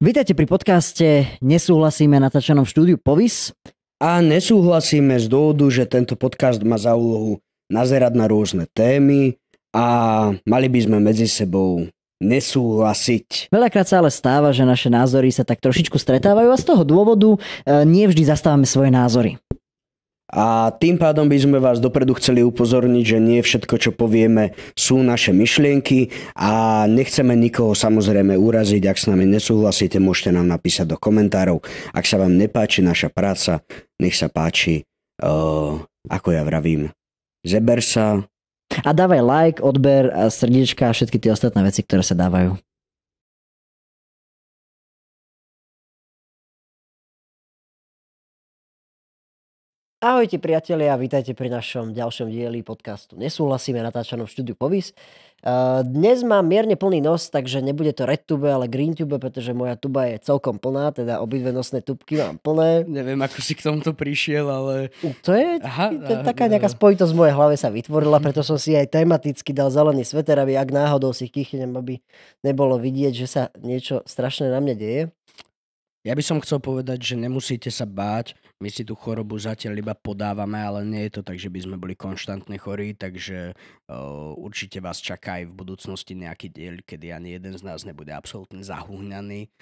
Vítajte pri podcaste Nesúhlasíme natáčanom štúdiu Povis. A nesúhlasíme z dôvodu, že tento podcast má za úlohu nazerať na rôzne témy a mali by sme medzi sebou nesúhlasiť. Veľakrát sa ale stáva, že naše názory sa tak trošičku stretávajú a z toho dôvodu e, nie vždy zastávame svoje názory. A tým pádom by sme vás dopredu chceli upozorniť, že nie všetko, čo povieme, sú naše myšlienky a nechceme nikoho samozrejme uraziť. Ak s nami nesúhlasíte, môžete nám napísať do komentárov. Ak sa vám nepáči naša práca, nech sa páči, uh, ako ja vravím, zeber sa. A dávaj like, odber, a srdiečka a všetky tie ostatné veci, ktoré sa dávajú. Ahojte priatelia a vítajte pri našom ďalšom dieli podcastu Nesúhlasíme natáčanom táčanom štúdiu Povis. Dnes mám mierne plný nos, takže nebude to tube, ale green tube, pretože moja tuba je celkom plná, teda obidve nosné tubky mám plné. Neviem, ako si k tomuto prišiel, ale... To je aha, to, aha, taká nejaká spojitosť v mojej hlave sa vytvorila, mhm. preto som si aj tematicky dal zelený sveter, aby ak náhodou si kýchnem, aby nebolo vidieť, že sa niečo strašné na mne deje. Ja by som chcel povedať, že nemusíte sa báť, my si tú chorobu zatiaľ iba podávame, ale nie je to tak, že by sme boli konštantne chorí, takže uh, určite vás čaká aj v budúcnosti nejaký diel, kedy ani jeden z nás nebude absolútne zahúňaný.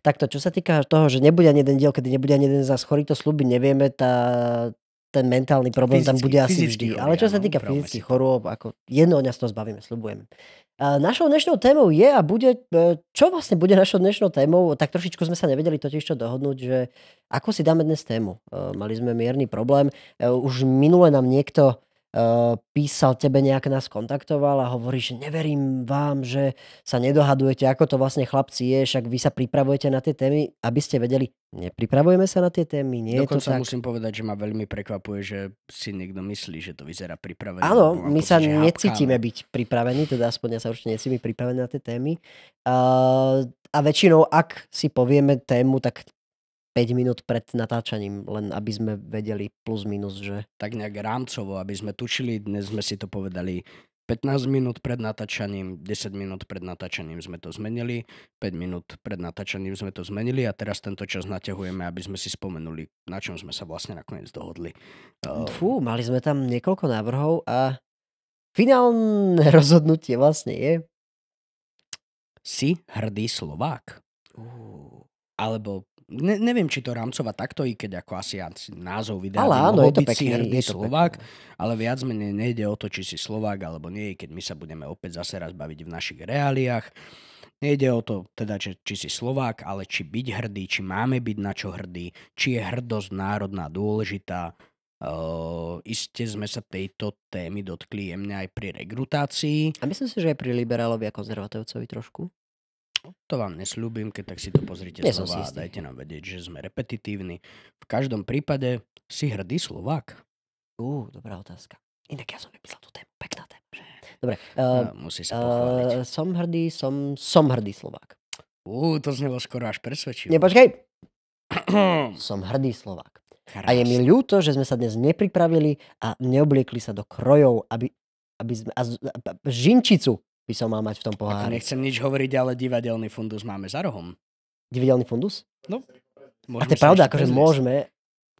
Takto, čo sa týka toho, že nebude ani jeden diel, kedy nebude ani jeden z nás chorý, to sluby nevieme, tá, ten mentálny problém fyzicky, tam bude asi vždy. Chorób, Ale čo sa týka no, fyzických chorôb, ako jedno dňa z toho zbavíme, slubujem. našou dnešnou témou je a bude, e, čo vlastne bude našou dnešnou témou, tak trošičku sme sa nevedeli totiž čo dohodnúť, že ako si dáme dnes tému. E, mali sme mierny problém, e, už minule nám niekto Eh, písal tebe nejak nás kontaktoval a hovorí, že neverím vám, že sa nedohadujete, ako to vlastne chlapci je, však vy sa pripravujete na tie témy, aby ste vedeli, nepripravujeme sa na tie témy, nie Dokonca je to tak. musím povedať, že ma veľmi prekvapuje, že si niekto myslí, že to vyzerá pripravené. Áno, my sa sa necítime ale... byť pripravení, teda aspoň ja sa určite necítim pripravení na tie témy. Uh, a väčšinou, ak si povieme tému, tak 5 minút pred natáčaním, len aby sme vedeli plus minus, že... Tak nejak rámcovo, aby sme tušili, dnes sme si to povedali 15 minút pred natáčaním, 10 minút pred natáčaním sme to zmenili, 5 minút pred natáčaním sme to zmenili a teraz tento čas naťahujeme, aby sme si spomenuli, na čom sme sa vlastne nakoniec dohodli. Ehm, Fú, mali sme tam niekoľko návrhov a finálne rozhodnutie vlastne je... Si hrdý Slovák. Uh. Alebo ne, neviem, či to Rámcova takto, i keď ako asi, názov videa ale áno, je to pekný, hrdý je to Slovák, pekný. ale viac menej nejde o to, či si Slovák alebo nie, keď my sa budeme opäť zase raz baviť v našich reáliách. Nejde o to, teda, či, či si Slovák, ale či byť hrdý, či máme byť na čo hrdý, či je hrdosť národná dôležitá. Uh, iste sme sa tejto témy dotkli jemne aj pri rekrutácii. A myslím si, že aj pri liberálovi a konzervatívcovi trošku. To vám nesľúbim, keď tak si to pozrite Nie slova a dajte nám vedieť, že sme repetitívni. V každom prípade si hrdý Slovák. Ú, uh, dobrá otázka. Inak ja som vypísal tú tému, pekná téma. Že... Dobre. Uh, no, musí sa pochváliť. Uh, som hrdý, som, som hrdý Slovák. Ú, uh, to znelo skoro až presvedčivo. Nepočkaj. som hrdý Slovák. Krásne. A je mi ľúto, že sme sa dnes nepripravili a neobliekli sa do krojov, aby, aby sme... A, a, a, žinčicu by som mal mať v tom pohári. Ako nechcem nič hovoriť, ale divadelný fundus máme za rohom. Divadelný fundus? No. A to je pravda, akože môžeme.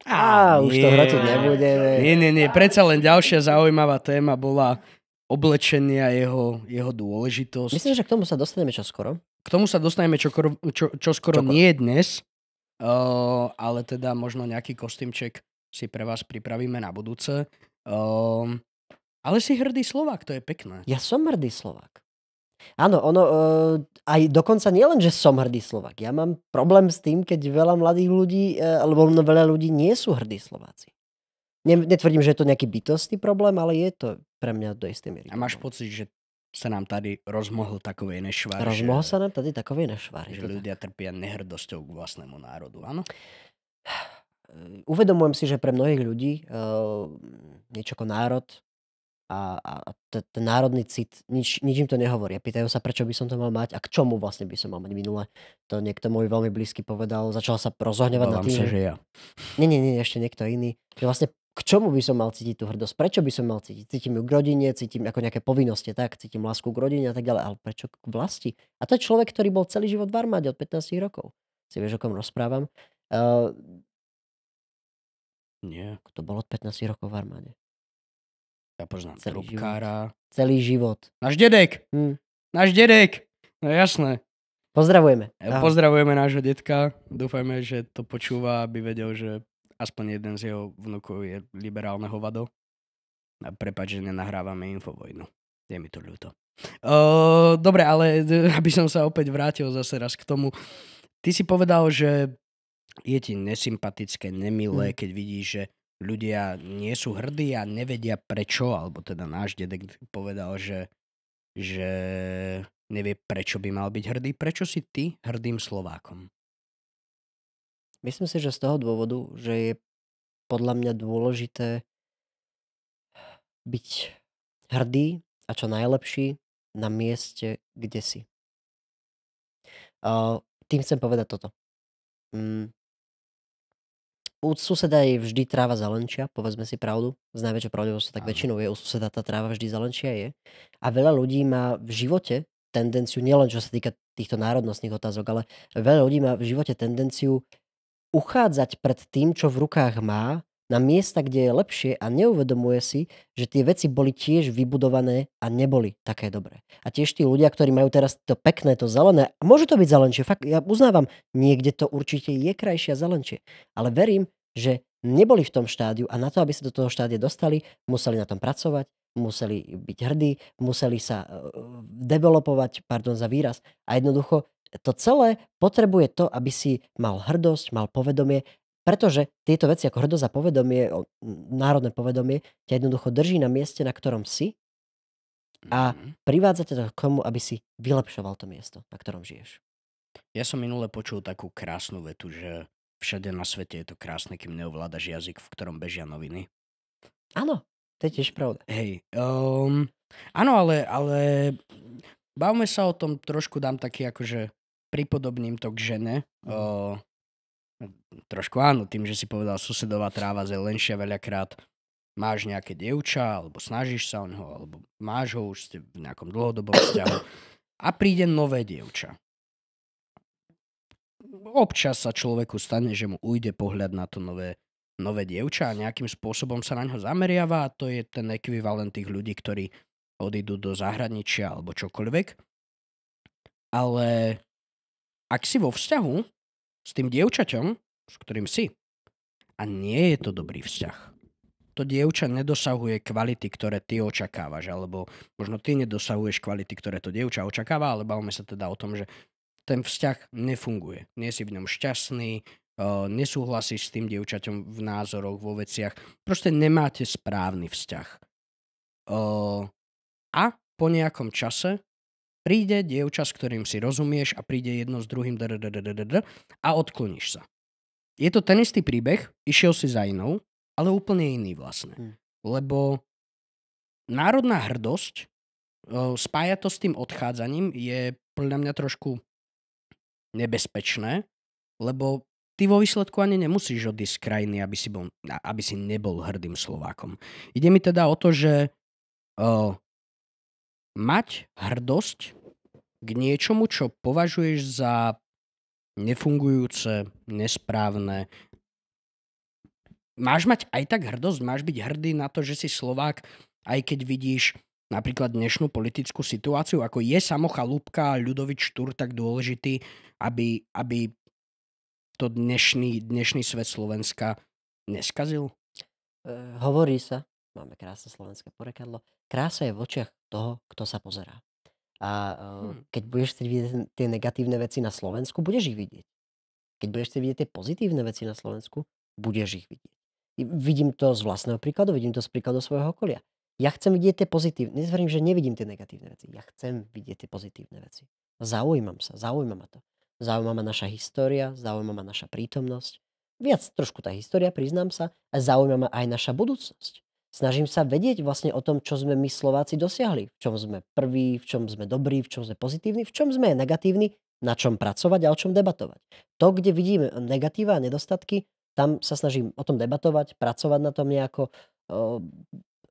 Á, Á už nie, to hrotiť nebudeme. Nie, nie, nie. Predsa len ďalšia zaujímavá téma bola oblečenie a jeho, jeho dôležitosť. Myslím, že k tomu sa dostaneme čoskoro. K tomu sa dostaneme čoskoro, čo, čoskoro čo, čo nie dnes, uh, ale teda možno nejaký kostýmček si pre vás pripravíme na budúce. Uh, ale si hrdý Slovák, to je pekné. Ja som hrdý Slovák. Áno, ono, uh, aj dokonca nielen, že som hrdý Slovák. Ja mám problém s tým, keď veľa mladých ľudí, uh, alebo no, veľa ľudí nie sú hrdí Slováci. Netvrdím, že je to nejaký bytostný problém, ale je to pre mňa do istej miery. A máš pocit, že sa nám tady rozmohol takovej nešvar. Rozmohol že, sa nám tady takovej nešvar. Že, že teda- ľudia tak. trpia nehrdosťou k vlastnému národu, áno? Uvedomujem si, že pre mnohých ľudí uh, niečo ako národ a, a t- ten národný cit, nič, nič im to nehovorí. Pýtajú sa, prečo by som to mal mať a k čomu vlastne by som mal mať minule. To niekto môj veľmi blízky povedal, začal sa rozohňovať na tým. Sa, že ja. Nie, nie, nie, ešte niekto iný. Že vlastne k čomu by som mal cítiť tú hrdosť? Prečo by som mal cítiť? Cítim ju k rodine, cítim ako nejaké povinnosti, tak, cítim lásku k rodine a tak ďalej, ale prečo k vlasti? A to je človek, ktorý bol celý život v armáde od 15 rokov. Si vieš, o kom rozprávam? Uh, Nie. To bol od 15 rokov v armáde. Ja poznám celý trubkára. Život. Celý život. Náš dedek! Hm. Náš dedek! No jasné. Pozdravujeme. E, Ahoj. Pozdravujeme nášho detka. Dúfajme, že to počúva, aby vedel, že aspoň jeden z jeho vnukov je liberálne hovado. A prepáč, že nenahrávame infovojnu. Je mi to ľúto. O, e, dobre, ale e, aby som sa opäť vrátil zase raz k tomu. Ty si povedal, že je ti nesympatické, nemilé, hm. keď vidíš, že ľudia nie sú hrdí a nevedia prečo, alebo teda náš dedek povedal, že, že nevie prečo by mal byť hrdý. Prečo si ty hrdým Slovákom? Myslím si, že z toho dôvodu, že je podľa mňa dôležité byť hrdý a čo najlepší na mieste, kde si. Tým chcem povedať toto. Mm, u suseda je vždy tráva zelenčia, povedzme si pravdu. Z najväčšou pravdepodobnosťou tak väčšinou je u suseda tá tráva vždy zelenčia je. A veľa ľudí má v živote tendenciu, nielen čo sa týka týchto národnostných otázok, ale veľa ľudí má v živote tendenciu uchádzať pred tým, čo v rukách má, na miesta, kde je lepšie a neuvedomuje si, že tie veci boli tiež vybudované a neboli také dobré. A tiež tí ľudia, ktorí majú teraz to pekné, to zelené, a môže to byť zelenšie, fakt, ja uznávam, niekde to určite je krajšie a zelenšie, ale verím, že neboli v tom štádiu a na to, aby sa do toho štádia dostali, museli na tom pracovať, museli byť hrdí, museli sa e, developovať, pardon za výraz, a jednoducho to celé potrebuje to, aby si mal hrdosť, mal povedomie pretože tieto veci ako hrdosť a povedomie, národné povedomie, ťa jednoducho drží na mieste, na ktorom si a mm-hmm. privádza ťa to k tomu, aby si vylepšoval to miesto, na ktorom žiješ. Ja som minule počul takú krásnu vetu, že všade na svete je to krásne, kým neovládaš jazyk, v ktorom bežia noviny. Áno, to je tiež pravda. Hej, um, áno, ale, ale bavme sa o tom trošku, dám taký akože pripodobním to k žene. Mm. Uh, Trošku áno, tým, že si povedal susedová tráva zelenšia veľakrát máš nejaké dievča, alebo snažíš sa o neho, alebo máš ho, už ste v nejakom dlhodobom vzťahu a príde nové dievča. Občas sa človeku stane, že mu ujde pohľad na to nové, nové dievča a nejakým spôsobom sa na ňo zameriava a to je ten ekvivalent tých ľudí, ktorí odídu do zahraničia alebo čokoľvek. Ale ak si vo vzťahu s tým dievčaťom, s ktorým si. A nie je to dobrý vzťah. To dievča nedosahuje kvality, ktoré ty očakávaš, alebo možno ty nedosahuješ kvality, ktoré to dievča očakáva, ale bavme sa teda o tom, že ten vzťah nefunguje. Nie si v ňom šťastný, nesúhlasíš s tým dievčaťom v názoroch, vo veciach. Proste nemáte správny vzťah. A po nejakom čase Príde dievča, s ktorým si rozumieš a príde jedno s druhým a odkloníš sa. Je to ten istý príbeh, išiel si za inou, ale úplne iný vlastne. Hm. Lebo národná hrdosť spája to s tým odchádzaním je podľa mňa trošku nebezpečné, lebo ty vo výsledku ani nemusíš odísť z krajiny, aby si, bol, aby si nebol hrdým Slovákom. Ide mi teda o to, že uh, mať hrdosť k niečomu, čo považuješ za nefungujúce, nesprávne. Máš mať aj tak hrdosť, máš byť hrdý na to, že si Slovák, aj keď vidíš napríklad dnešnú politickú situáciu, ako je samo Lúbka a Ľudovič Štúr tak dôležitý, aby, aby to dnešný, dnešný svet Slovenska neskazil? E, hovorí sa, máme krásne slovenské porekadlo, krása je v očiach toho, kto sa pozerá. A hmm. keď budeš chcieť vidieť tie negatívne veci na Slovensku, budeš ich vidieť. Keď budeš chcieť vidieť tie pozitívne veci na Slovensku, budeš ich vidieť. Vidím to z vlastného príkladu, vidím to z príkladu svojho okolia. Ja chcem vidieť tie pozitívne. Nezverím, že nevidím tie negatívne veci. Ja chcem vidieť tie pozitívne veci. Zaujímam sa, zaujímam ma to. Zaujíma ma naša história, zaujíma ma naša prítomnosť. Viac trošku tá história, priznám sa, a zaujíma ma aj naša budúcnosť snažím sa vedieť vlastne o tom, čo sme my Slováci dosiahli. V čom sme prví, v čom sme dobrí, v čom sme pozitívni, v čom sme negatívni, na čom pracovať a o čom debatovať. To, kde vidím negatíva a nedostatky, tam sa snažím o tom debatovať, pracovať na tom nejako,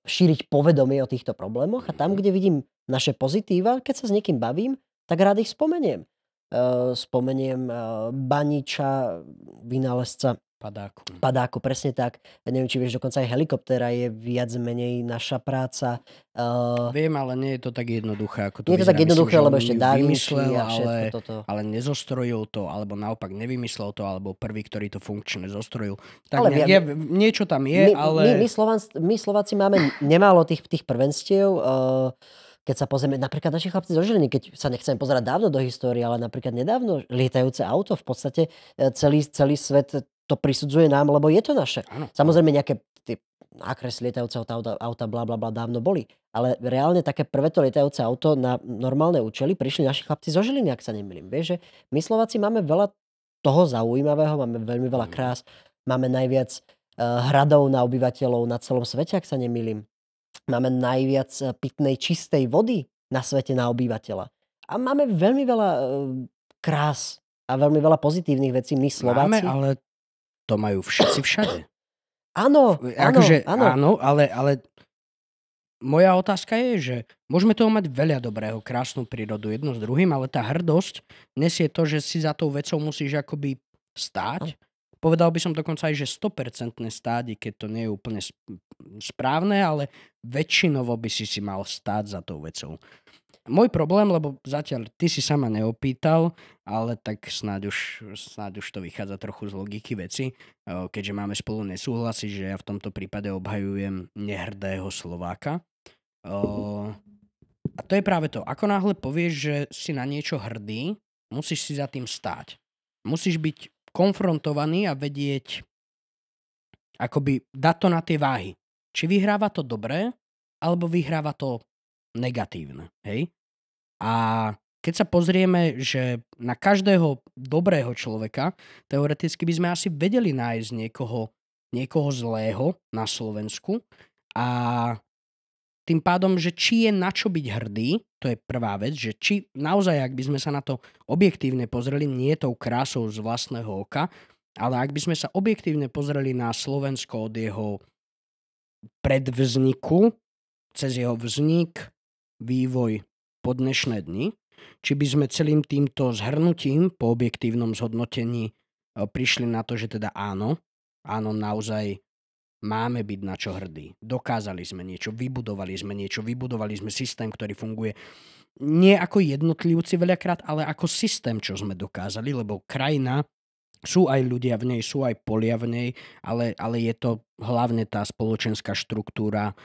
šíriť povedomie o týchto problémoch a tam, mhm. kde vidím naše pozitíva, keď sa s niekým bavím, tak rád ich spomeniem. E, spomeniem e, Baniča, vynálezca Padáku. Padáku, presne tak. Ja neviem, či vieš, dokonca aj helikoptéra je viac menej naša práca. Uh... Viem, ale nie je to tak jednoduché, ako to Nie je to tak jednoduché, Myslím, lebo ešte dá vymyslel, a všetko ale, toto. Ale nezostrojil to, alebo naopak nevymyslel to, alebo prvý, ktorý to funkčne zostrojil. Tak ale ne, je, niečo tam je, my, ale... My, my, Slován, my Slováci máme nemálo tých, tých prvenstiev. Uh, keď sa pozrieme, napríklad naši chlapci zo Žiliny, keď sa nechcem pozerať dávno do histórie, ale napríklad nedávno lietajúce auto, v podstate eh, celý, celý svet to prisudzuje nám, lebo je to naše. Ano. Samozrejme nejaké tie nákres lietajúceho auta, auta bla, bla, bla dávno boli. Ale reálne také prvé to lietajúce auto na normálne účely prišli naši chlapci zo Žiliny, ak sa nemýlim. Vieš, že my Slováci máme veľa toho zaujímavého, máme veľmi veľa mm-hmm. krás, máme najviac uh, hradov na obyvateľov na celom svete, ak sa nemýlim. Máme najviac eh, pitnej čistej vody na svete na obyvateľa. A máme veľmi veľa uh, krás a veľmi veľa pozitívnych vecí my Slováci. Máme, ale to majú všetci všade. Áno, akože, áno, áno. ale, ale moja otázka je, že môžeme toho mať veľa dobrého, krásnu prírodu jedno s druhým, ale tá hrdosť nesie to, že si za tou vecou musíš akoby stáť. Áno. Povedal by som dokonca aj, že 100% stádi, keď to nie je úplne správne, ale väčšinovo by si si mal stáť za tou vecou. Môj problém, lebo zatiaľ ty si sama neopýtal, ale tak snáď už, snáď už to vychádza trochu z logiky veci, keďže máme spolu nesúhlasy, že ja v tomto prípade obhajujem nehrdého Slováka. A to je práve to. Ako náhle povieš, že si na niečo hrdý, musíš si za tým stáť. Musíš byť konfrontovaný a vedieť, akoby dať to na tie váhy. Či vyhráva to dobré, alebo vyhráva to negatívne. Hej? A keď sa pozrieme, že na každého dobrého človeka, teoreticky by sme asi vedeli nájsť niekoho, niekoho zlého na Slovensku a tým pádom, že či je na čo byť hrdý, to je prvá vec, že či naozaj, ak by sme sa na to objektívne pozreli, nie je tou krásou z vlastného oka, ale ak by sme sa objektívne pozreli na Slovensko od jeho predvzniku, cez jeho vznik, vývoj po dnešné dni, či by sme celým týmto zhrnutím po objektívnom zhodnotení e, prišli na to, že teda áno, áno, naozaj máme byť na čo hrdí. Dokázali sme niečo, vybudovali sme niečo, vybudovali sme systém, ktorý funguje nie ako jednotlivci veľakrát, ale ako systém, čo sme dokázali, lebo krajina, sú aj ľudia v nej, sú aj polia v nej, ale, ale je to hlavne tá spoločenská štruktúra,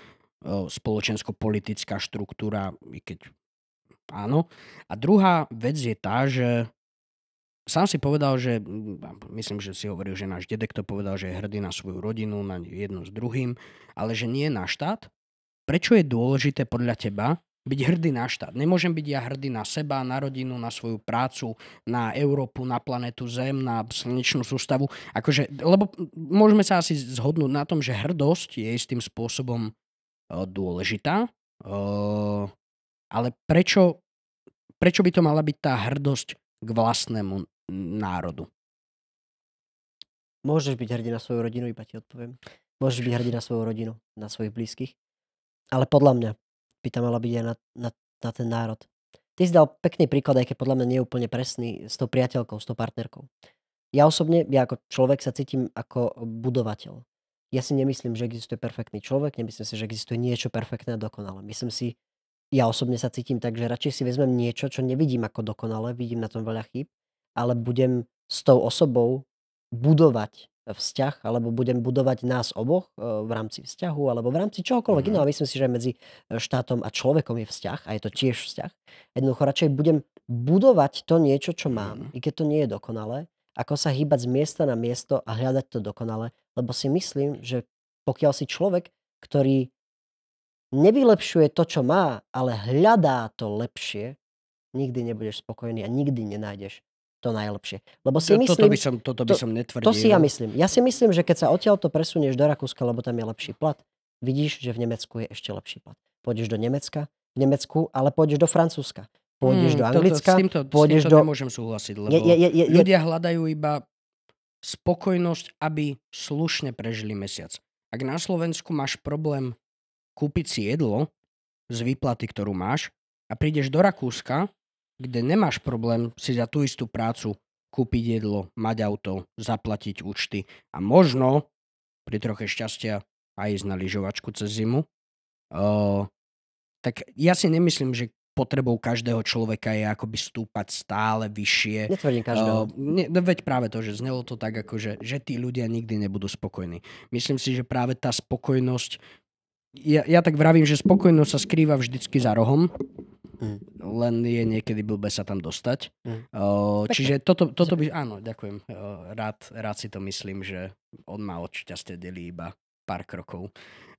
E, spoločensko-politická štruktúra, i keď áno. A druhá vec je tá, že sám si povedal, že, myslím, že si hovoril, že náš dedek to povedal, že je hrdý na svoju rodinu, na jednu s druhým, ale že nie na štát. Prečo je dôležité podľa teba byť hrdý na štát? Nemôžem byť ja hrdý na seba, na rodinu, na svoju prácu, na Európu, na planetu Zem, na slnečnú sústavu. Akože, lebo môžeme sa asi zhodnúť na tom, že hrdosť je istým spôsobom Eh, dôležitá. Eh, ale prečo, prečo by to mala byť tá hrdosť k vlastnému národu? Môžeš byť hrdý na svoju rodinu, iba ti odpoviem. Môžeš byť hrdý na svoju rodinu, na svojich blízkych. Ale podľa mňa by tam mala byť aj na, na, na ten národ. Ty si dal pekný príklad, aj keď podľa mňa nie je úplne presný, s tou priateľkou, s tou partnerkou. Ja osobne, ja ako človek sa cítim ako budovateľ ja si nemyslím, že existuje perfektný človek, nemyslím si, že existuje niečo perfektné a dokonalé. Myslím si, ja osobne sa cítim tak, že radšej si vezmem niečo, čo nevidím ako dokonale, vidím na tom veľa chýb, ale budem s tou osobou budovať vzťah, alebo budem budovať nás oboch eh, v rámci vzťahu, alebo v rámci čohokoľvek mm-hmm. iného. Myslím si, že medzi eh, štátom a človekom je vzťah a je to tiež vzťah. Jednoducho radšej budem budovať to niečo, čo mám, mm-hmm. i keď to nie je dokonalé, ako sa hýbať z miesta na miesto a hľadať to dokonale, lebo si myslím, že pokiaľ si človek, ktorý nevylepšuje to, čo má, ale hľadá to lepšie, nikdy nebudeš spokojný a nikdy nenájdeš to najlepšie. Lebo si to, myslím, toto by som, toto by to, som netvrdil. To si ja myslím. Ja si myslím, že keď sa to presunieš do Rakúska, lebo tam je lepší plat, vidíš, že v Nemecku je ešte lepší plat. Pôjdeš do Nemecka, v Nemecku, ale pôjdeš do Francúzska. Pôjdeš hmm, do Anglicka, toto, s týmto, pôjdeš s týmto do... nemôžem súhlasiť, lebo je, je, je, je, ľudia hľadajú iba spokojnosť, aby slušne prežili mesiac. Ak na Slovensku máš problém kúpiť si jedlo z výplaty, ktorú máš a prídeš do Rakúska, kde nemáš problém si za tú istú prácu kúpiť jedlo, mať auto, zaplatiť účty a možno pri troche šťastia aj ísť na lyžovačku cez zimu, uh, tak ja si nemyslím, že potrebou každého človeka je akoby stúpať stále vyššie. Netvrdím eh, každého. Uh, ne, no veď práve to, že znelo to tak, ako že, že tí ľudia nikdy nebudú spokojní. Myslím si, že práve tá spokojnosť, ja, ja tak vravím, že spokojnosť sa skrýva vždycky za rohom, mm. len je niekedy blbe sa tam dostať. Mm. O, eh, čiže toto, toto by, áno, ďakujem. O, eh, rád, rád si to myslím, že on má od šťastie delí iba pár krokov.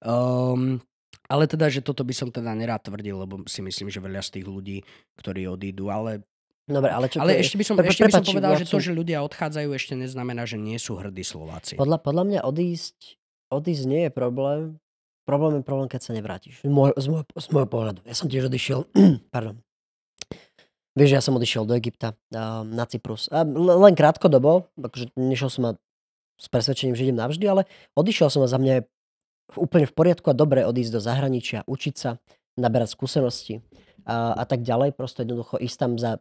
O, ehm, ale teda, že toto by som teda nerád tvrdil, lebo si myslím, že veľa z tých ľudí, ktorí odídu, ale Dobre, ale čo ale je? ešte by som, pre, ešte prepači, by som povedal, ja že to, že ľudia odchádzajú, ešte neznamená, že nie sú hrdí Slováci. Podľa, podľa mňa odísť, odísť nie je problém. Problém je problém, keď sa nevrátiš. Z, môj, z, môj, z môjho pohľadu. Ja som tiež odišiel, pardon. Vieš, ja som odišiel do Egypta, na Cyprus. A len dobo, akože nešiel som na, s presvedčením, že idem navždy, ale odišiel som a za mňa je úplne v poriadku a dobre odísť do zahraničia, učiť sa, naberať skúsenosti a, a tak ďalej. Prosto jednoducho ísť tam za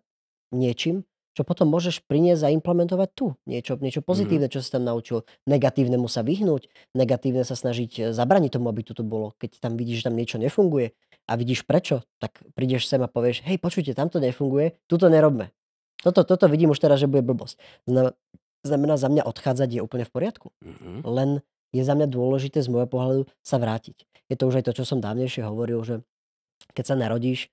niečím, čo potom môžeš priniesť a implementovať tu. Niečo, niečo pozitívne, mhm. čo si tam naučil. Negatívnemu sa vyhnúť, negatívne sa snažiť e, zabraniť tomu, aby to tu bolo. Keď tam vidíš, že tam niečo nefunguje a vidíš prečo, tak prídeš sem a povieš, hej, počujte, to nefunguje, to nerobme. Toto, toto vidím už teraz, že bude blbosť. Znamená, za mňa odchádzať je úplne v poriadku. Mm-hmm. Len je za mňa dôležité z môjho pohľadu sa vrátiť. Je to už aj to, čo som dávnejšie hovoril, že keď sa narodíš,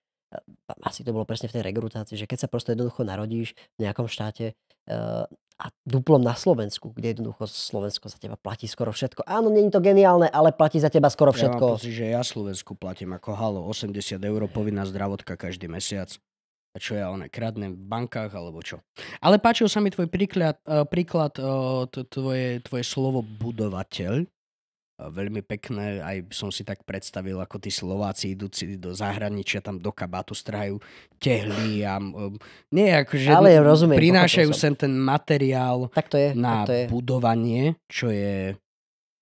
asi to bolo presne v tej rekrutácii, že keď sa prosto jednoducho narodíš v nejakom štáte eh, a duplom na Slovensku, kde jednoducho Slovensko za teba platí skoro všetko. Áno, není to geniálne, ale platí za teba skoro všetko. Ja mám pocit, že ja Slovensku platím ako halo, 80 eur povinná zdravotka každý mesiac a čo ja oné, kradnem v bankách alebo čo. Ale páčil sa mi tvoj príklad, e, príklad e, tvoje, tvoje slovo budovateľ. E, veľmi pekné, aj som si tak predstavil, ako tí Slováci idúci do zahraničia, tam do kabátu strhajú tehly a nie, akože Ale rozumiem, prinášajú sem ten materiál tak to je, na tak to je. budovanie, čo je,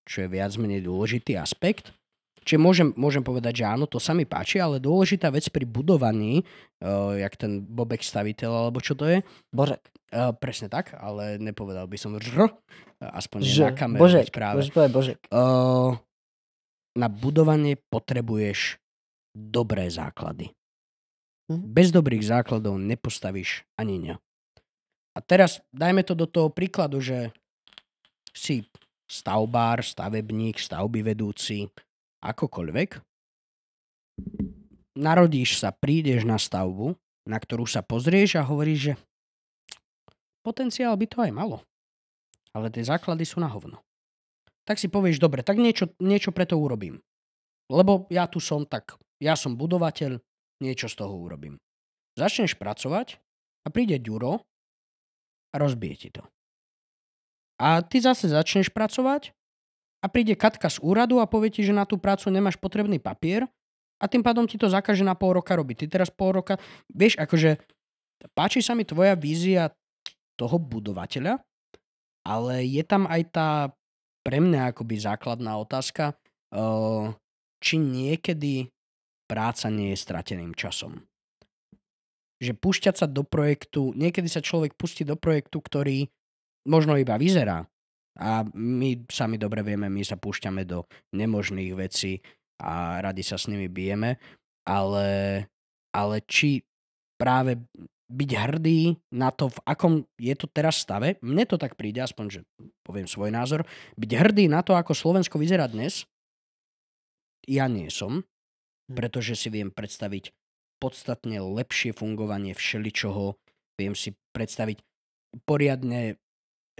čo je viac menej dôležitý aspekt. Čiže môžem, môžem povedať, že áno, to sa mi páči, ale dôležitá vec pri budovaní, uh, jak ten bobek staviteľ, alebo čo to je? Božek. Uh, presne tak, ale nepovedal by som žr, aspoň že, na kameru. Božek, práve. Božek, povedať božek. Uh, na budovanie potrebuješ dobré základy. Hm? Bez dobrých základov nepostavíš ani ňa. A teraz dajme to do toho príkladu, že si stavbár, stavebník, stavby vedúci, akokoľvek, narodíš sa, prídeš na stavbu, na ktorú sa pozrieš a hovoríš, že potenciál by to aj malo. Ale tie základy sú na hovno. Tak si povieš, dobre, tak niečo, niečo to urobím. Lebo ja tu som tak, ja som budovateľ, niečo z toho urobím. Začneš pracovať a príde ďuro a rozbije ti to. A ty zase začneš pracovať a príde Katka z úradu a povie ti, že na tú prácu nemáš potrebný papier a tým pádom ti to zakaže na pol roka robiť. Ty teraz pol roka, vieš, akože páči sa mi tvoja vízia toho budovateľa, ale je tam aj tá pre mňa akoby základná otázka, eh, či niekedy práca nie je strateným časom. Že púšťať sa do projektu, niekedy sa človek pustí do projektu, ktorý možno iba vyzerá, a my sami dobre vieme, my sa púšťame do nemožných vecí a radi sa s nimi bijeme, ale, ale či práve byť hrdý na to, v akom je to teraz stave, mne to tak príde, aspoň, že poviem svoj názor, byť hrdý na to, ako Slovensko vyzerá dnes, ja nie som, hm. pretože si viem predstaviť podstatne lepšie fungovanie všeličoho, viem si predstaviť poriadne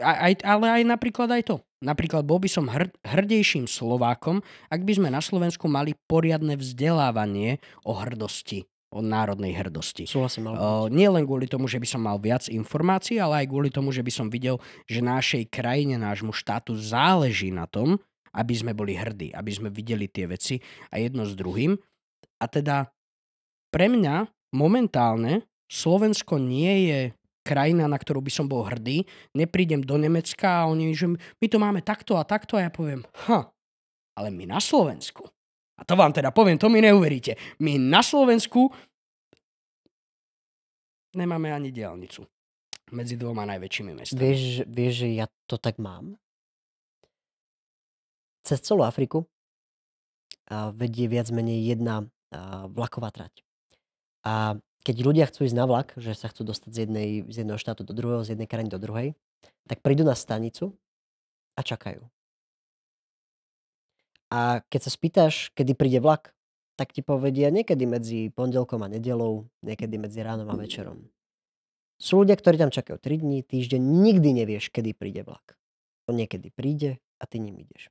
aj, ale aj napríklad aj to. Napríklad bol by som hr- hrdejším Slovákom, ak by sme na Slovensku mali poriadne vzdelávanie o hrdosti, o národnej hrdosti. Súhlasím, ale... nie len kvôli tomu, že by som mal viac informácií, ale aj kvôli tomu, že by som videl, že našej krajine, nášmu štátu záleží na tom, aby sme boli hrdí, aby sme videli tie veci a jedno s druhým. A teda pre mňa momentálne Slovensko nie je krajina, na ktorú by som bol hrdý. Neprídem do Nemecka a oni, že my to máme takto a takto a ja poviem, ha, ale my na Slovensku. A to vám teda poviem, to mi neuveríte. My na Slovensku nemáme ani diálnicu medzi dvoma najväčšími mestami. Vieš, vieš, že ja to tak mám? Cez celú Afriku vedie viac menej jedna vlaková trať. A keď ľudia chcú ísť na vlak, že sa chcú dostať z, jednej, z jedného štátu do druhého, z jednej krajiny do druhej, tak prídu na stanicu a čakajú. A keď sa spýtaš, kedy príde vlak, tak ti povedia niekedy medzi pondelkom a nedelou, niekedy medzi ránom a večerom. Sú ľudia, ktorí tam čakajú 3 dní, týždeň, nikdy nevieš, kedy príde vlak. On niekedy príde a ty ním ideš.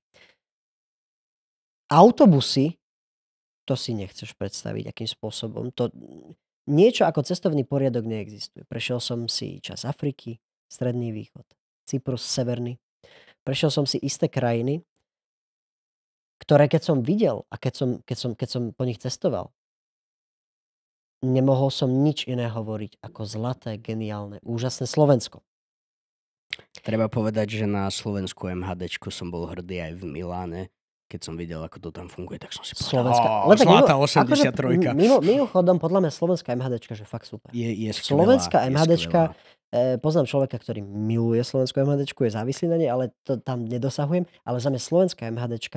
Autobusy, to si nechceš predstaviť, akým spôsobom. To, niečo ako cestovný poriadok neexistuje. Prešiel som si čas Afriky, Stredný východ, Cyprus, Severný. Prešiel som si isté krajiny, ktoré keď som videl a keď som, keď som, keď som po nich cestoval, nemohol som nič iné hovoriť ako zlaté, geniálne, úžasné Slovensko. Treba povedať, že na Slovensku MHD som bol hrdý aj v Miláne, keď som videl, ako to tam funguje, tak som si povedal... Slovenská, oh, tak mimo, 83. Akože, mimo, mimochodom, podľa mňa slovenská MHD že fakt super. Je, je skvelá, slovenská je eh, poznám človeka, ktorý miluje slovenskú MHD, je závislý na nej, ale to tam nedosahujem, ale za mňa slovenská MHD,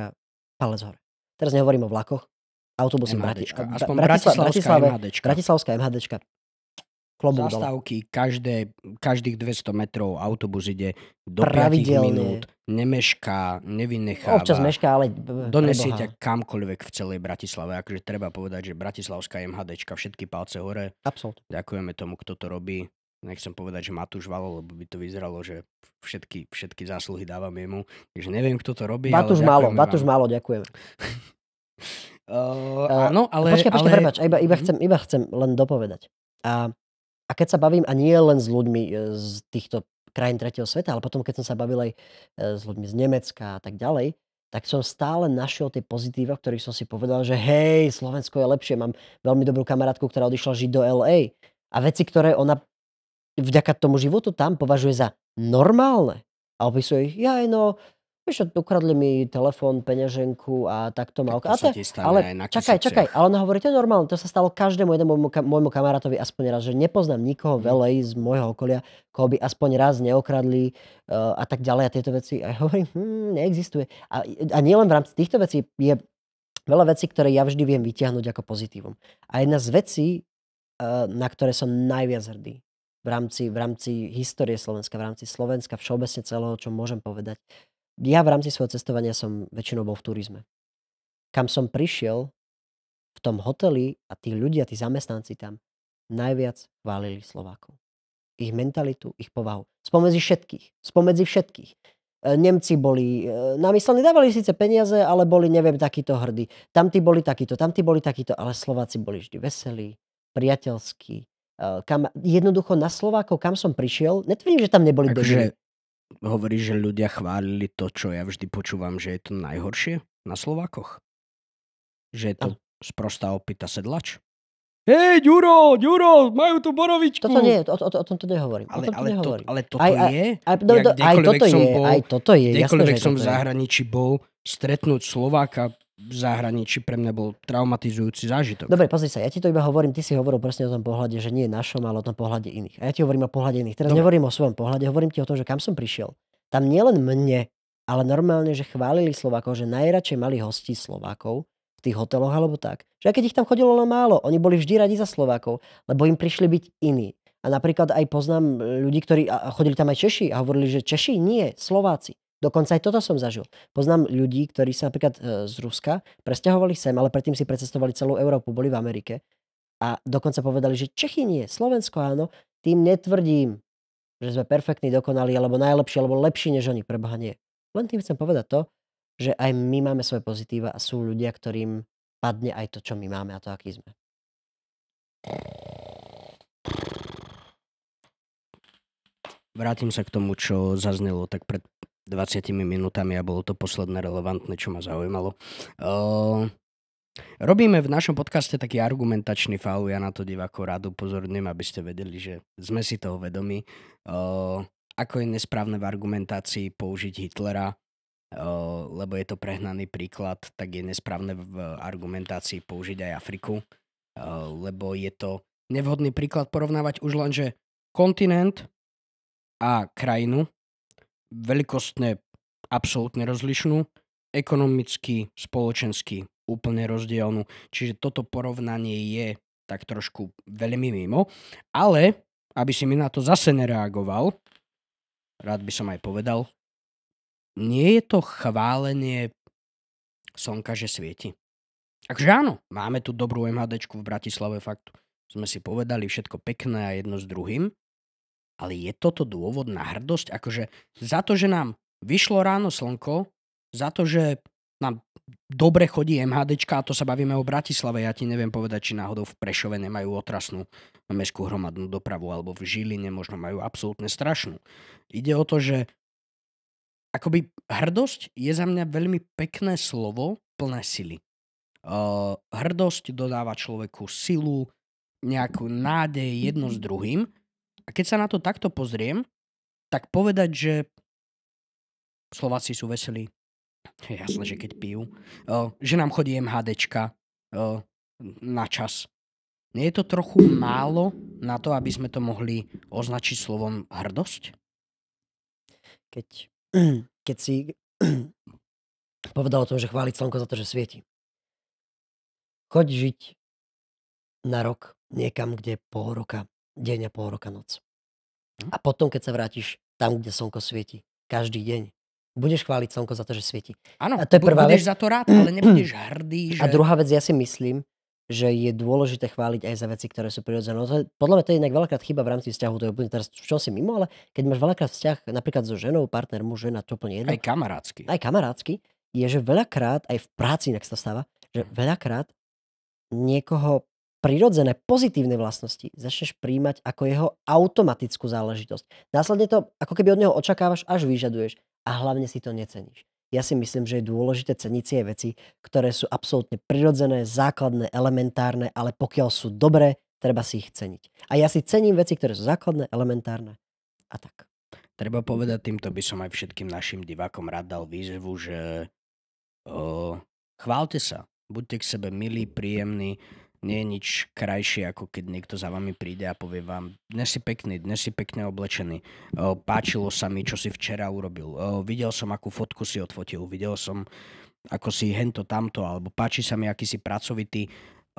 palec hore. Teraz nehovorím o vlakoch, autobusy MHDčka, Bratislava, Bratislavská MHD, Klobúk Zastávky každé, každých 200 metrov autobus ide do 5 minút, nemešká, nevynecháva. Občas mešká, ale... E, Donesie ťa kamkoľvek v celej Bratislave. Akože treba povedať, že Bratislavská MHDčka, všetky palce hore. Absolut. Ďakujeme tomu, kto to robí. Nechcem povedať, že Matúš Valo, lebo by to vyzeralo, že všetky, všetky zásluhy dávam jemu. Takže neviem, kto to robí. Matúš Malo, Matúš Malo, ďakujem. uh, áno, ale... Počkaj, počkaj, ale... prepač, iba, iba, mhm. chcem, iba chcem len dopovedať. A a keď sa bavím, a nie len s ľuďmi e, z týchto krajín tretieho sveta, ale potom, keď som sa bavil aj e, s ľuďmi z Nemecka a tak ďalej, tak som stále našiel tie pozitíva, ktorých som si povedal, že hej, Slovensko je lepšie. Mám veľmi dobrú kamarátku, ktorá odišla žiť do LA. A veci, ktoré ona vďaka tomu životu tam považuje za normálne. A opisuje ich, ja no, Vieš, ukradli mi telefón, peňaženku a takto ma... Tak to sa aj na čakaj, čakaj, ale ona hovorí, to je normálne, to sa stalo každému jednému môjmu, môjmu kamarátovi aspoň raz, že nepoznám nikoho mm. velej z môjho okolia, koho by aspoň raz neokradli uh, a tak ďalej a tieto veci. A ja hovorím, hm, neexistuje. A, a nielen v rámci týchto vecí je veľa vecí, ktoré ja vždy viem vytiahnuť ako pozitívum. A jedna z vecí, uh, na ktoré som najviac hrdý v rámci, v rámci histórie Slovenska, v rámci Slovenska, všeobecne celého, čo môžem povedať, ja v rámci svojho cestovania som väčšinou bol v turizme. Kam som prišiel, v tom hoteli a tí ľudia, tí zamestnanci tam najviac chválili Slovákov. Ich mentalitu, ich povahu. Spomedzi všetkých. Spomedzi všetkých. E, Nemci boli e, namyslení, dávali síce peniaze, ale boli, neviem, takýto hrdí. Tamtí boli takíto, tamtí boli takíto, ale Slováci boli vždy veselí, priateľskí. E, kam, jednoducho na Slovákov, kam som prišiel, netvrdím, že tam neboli dobrí. Akože hovorí, že ľudia chválili to, čo ja vždy počúvam, že je to najhoršie na Slovákoch. Že je to no. sprostá opýta sedlač. Hej, Ďuro, Ďuro, majú tu borovičku. Toto nie, o, o, o to nehovorím. Ale, ale, nehovorím. To, ale toto aj, je. Aj, do, no, do, no, aj, toto je, bol, aj toto je. Kdekoľvek jasné, som v zahraničí bol, stretnúť Slováka zahraničí pre mňa bol traumatizujúci zážitok. Dobre, pozri sa, ja ti to iba hovorím, ty si hovoril presne o tom pohľade, že nie je našom, ale o tom pohľade iných. A ja ti hovorím o pohľade iných. Teraz Dobre. nehovorím o svojom pohľade, hovorím ti o tom, že kam som prišiel. Tam nielen mne, ale normálne, že chválili Slovákov, že najradšej mali hosti Slovákov, v tých hoteloch alebo tak. Že aj keď ich tam chodilo len málo, oni boli vždy radi za Slovákov, lebo im prišli byť iní. A napríklad aj poznám e, ľudí, ktorí chodili tam aj Češi a hovorili, že Češi nie, Slováci. Dokonca aj toto som zažil. Poznám ľudí, ktorí sa napríklad e, z Ruska presťahovali sem, ale predtým si precestovali celú Európu, boli v Amerike a dokonca povedali, že Čechy nie, Slovensko áno, tým netvrdím, že sme perfektní, dokonali, alebo najlepší, alebo lepší než oni, preboha nie. Len tým chcem povedať to, že aj my máme svoje pozitíva a sú ľudia, ktorým padne aj to, čo my máme a to, aký sme. Vrátim sa k tomu, čo zaznelo tak pred 20 minútami a bolo to posledné relevantné, čo ma zaujímalo. Uh, robíme v našom podcaste taký argumentačný faul, ja na to diváko rád upozorním, aby ste vedeli, že sme si toho vedomi. Uh, ako je nesprávne v argumentácii použiť Hitlera, uh, lebo je to prehnaný príklad, tak je nesprávne v argumentácii použiť aj Afriku, uh, lebo je to nevhodný príklad porovnávať už len, že kontinent a krajinu, veľkostne absolútne rozlišnú, ekonomicky, spoločensky úplne rozdielnú. Čiže toto porovnanie je tak trošku veľmi mimo. Ale, aby si mi na to zase nereagoval, rád by som aj povedal, nie je to chválenie slnka, že svieti. Takže áno, máme tu dobrú MHD v Bratislave, fakt sme si povedali všetko pekné a jedno s druhým, ale je toto dôvod na hrdosť? Akože za to, že nám vyšlo ráno slnko, za to, že nám dobre chodí MHDčka, a to sa bavíme o Bratislave, ja ti neviem povedať, či náhodou v Prešove nemajú otrasnú mestskú hromadnú dopravu, alebo v Žiline možno majú absolútne strašnú. Ide o to, že akoby hrdosť je za mňa veľmi pekné slovo, plné sily. Uh, hrdosť dodáva človeku silu, nejakú nádej jedno s mhm. druhým a keď sa na to takto pozriem, tak povedať, že Slováci sú veselí, je jasné, že keď pijú, že nám chodí MHDčka na čas. Nie je to trochu málo na to, aby sme to mohli označiť slovom hrdosť? Keď, keď si povedal o tom, že chváliť slnko za to, že svieti. Choď žiť na rok niekam, kde pol roka deň a pol roka noc. Hm? A potom, keď sa vrátiš tam, kde slnko svieti, každý deň, budeš chváliť slnko za to, že svieti. Áno, a to je prvá budeš vec. za to rád, ale nebudeš hrdý. Že... A druhá vec, ja si myslím, že je dôležité chváliť aj za veci, ktoré sú prirodzené. No to, podľa mňa to je inak veľakrát chyba v rámci vzťahu, to je úplne teraz čo si mimo, ale keď máš veľakrát vzťah napríklad so ženou, partner, muž, žena, to úplne jedno. Aj kamarádsky. Aj kamarádsky, je, že veľakrát, aj v práci inak sa stáva, že hm. veľakrát niekoho prirodzené pozitívne vlastnosti začneš príjmať ako jeho automatickú záležitosť. Následne to ako keby od neho očakávaš až vyžaduješ a hlavne si to neceníš. Ja si myslím, že je dôležité ceniť si aj veci, ktoré sú absolútne prirodzené, základné, elementárne, ale pokiaľ sú dobré, treba si ich ceniť. A ja si cením veci, ktoré sú základné, elementárne a tak. Treba povedať, týmto by som aj všetkým našim divákom rád dal výzvu, že o, chválte sa, buďte k sebe milí, príjemní, nie je nič krajšie, ako keď niekto za vami príde a povie vám, dnes si pekný, dnes si pekne oblečený, o, páčilo sa mi, čo si včera urobil, o, videl som, akú fotku si odfotil, videl som, ako si hento tamto, alebo páči sa mi, aký si pracovitý.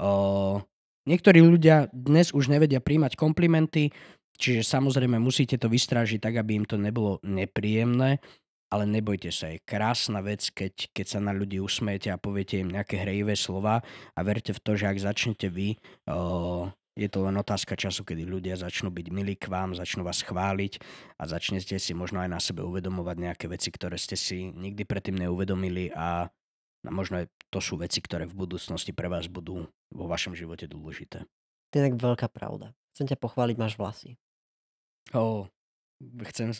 O, niektorí ľudia dnes už nevedia príjmať komplimenty, čiže samozrejme musíte to vystrážiť tak, aby im to nebolo nepríjemné ale nebojte sa, je krásna vec, keď, keď sa na ľudí usmiete a poviete im nejaké hrejivé slova a verte v to, že ak začnete vy, o, je to len otázka času, kedy ľudia začnú byť milí k vám, začnú vás chváliť a začnete si možno aj na sebe uvedomovať nejaké veci, ktoré ste si nikdy predtým neuvedomili a možno to sú veci, ktoré v budúcnosti pre vás budú vo vašom živote dôležité. To je tak veľká pravda. Chcem ťa pochváliť, máš vlasy. oh, chcem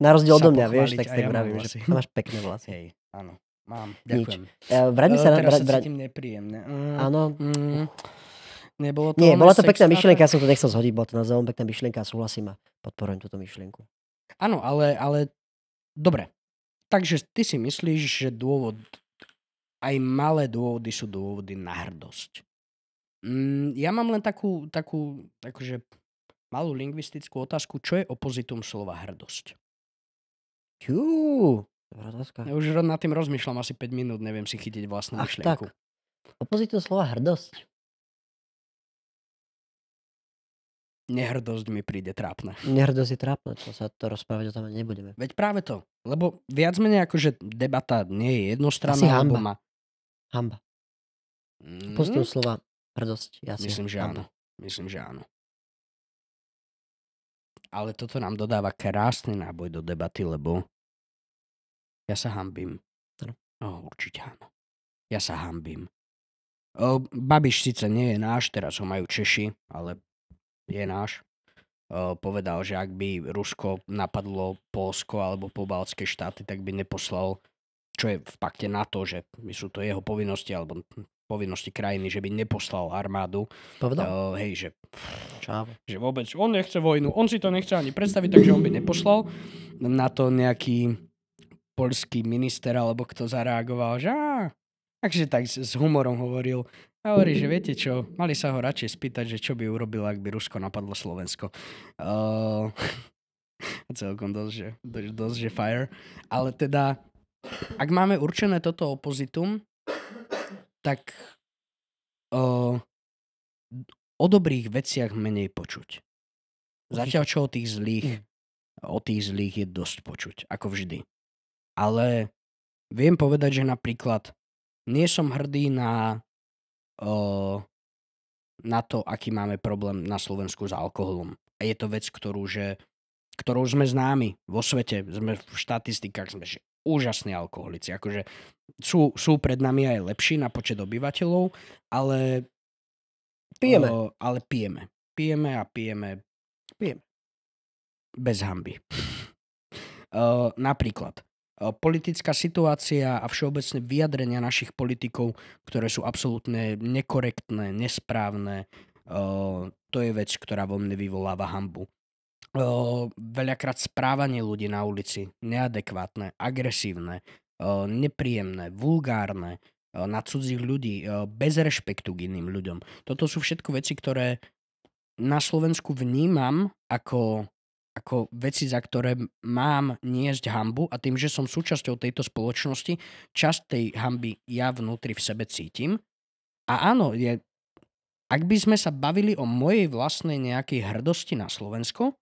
na rozdiel odo mňa, vieš, tak si ja vravím, že máš pekné vlasy. Hej, áno. Mám, ďakujem. Nič. Uh, uh, sa... Teraz vrať, sa cítim nepríjemne. Mm, áno. Mm, nebolo to... Nie, bola to pekná myšlienka, ja som to nechcel zhodiť, bola to naozaj pekná myšlienka a súhlasím a podporujem túto myšlienku. Áno, ale, ale... Dobre. Takže ty si myslíš, že dôvod... Aj malé dôvody sú dôvody na hrdosť. Mm, ja mám len takú, takú akože malú lingvistickú otázku, čo je opozitum slova hrdosť? Čú, dobrá otázka. Ja už nad tým rozmýšľam asi 5 minút, neviem si chytiť vlastnú Ach, myšlienku. Tak. slova hrdosť. Nehrdosť mi príde trápne. Nehrdosť je trápne, to sa to rozprávať o tom nebudeme. Veď práve to, lebo viac menej akože debata nie je jednostranná. Asi hamba. Má... Hamba. Mm. slova hrdosť. Ja Myslím, že hamba. áno. Myslím, že áno. Ale toto nám dodáva krásny náboj do debaty, lebo ja sa hambím. No, určite áno. Ja sa hambím. Oh, Babiš síce nie je náš, teraz ho majú Češi, ale je náš. Oh, povedal, že ak by Rusko napadlo Polsko alebo po pobaltské štáty, tak by neposlal, čo je v pakte na to, že sú to jeho povinnosti, alebo povinnosti krajiny, že by neposlal armádu. Povedal? Uh, hej, že, Čavo. že vôbec, on nechce vojnu, on si to nechce ani predstaviť, takže on by neposlal. Na to nejaký polský minister, alebo kto zareagoval, že á, takže tak s humorom hovoril, a hovorí, že viete čo, mali sa ho radšej spýtať, že čo by urobil, ak by Rusko napadlo Slovensko. Uh, celkom dosť, že, dosť, dosť, že fire. Ale teda, ak máme určené toto opozitum, tak o, o dobrých veciach menej počuť. Zatiaľ čo o tých zlých, mm. o tých zlých je dosť počuť, ako vždy. Ale viem povedať, že napríklad nie som hrdý na o, na to, aký máme problém na Slovensku s alkoholom. A je to vec, ktorú, že, ktorou sme známi vo svete. Sme v štatistikách, sme že úžasní alkoholici. Akože sú, sú pred nami aj lepší na počet obyvateľov, ale pijeme. O, ale pijeme. Pijeme a pijeme, pijeme. Bez hamby. o, napríklad, politická situácia a všeobecné vyjadrenia našich politikov, ktoré sú absolútne nekorektné, nesprávne, to je vec, ktorá vo mne vyvoláva hambu veľakrát správanie ľudí na ulici neadekvátne, agresívne, nepríjemné, vulgárne na cudzích ľudí, bez rešpektu k iným ľuďom. Toto sú všetko veci, ktoré na Slovensku vnímam ako, ako veci, za ktoré mám niesť hambu a tým, že som súčasťou tejto spoločnosti, časť tej hamby ja vnútri v sebe cítim. A áno, je, ak by sme sa bavili o mojej vlastnej nejakej hrdosti na Slovensko,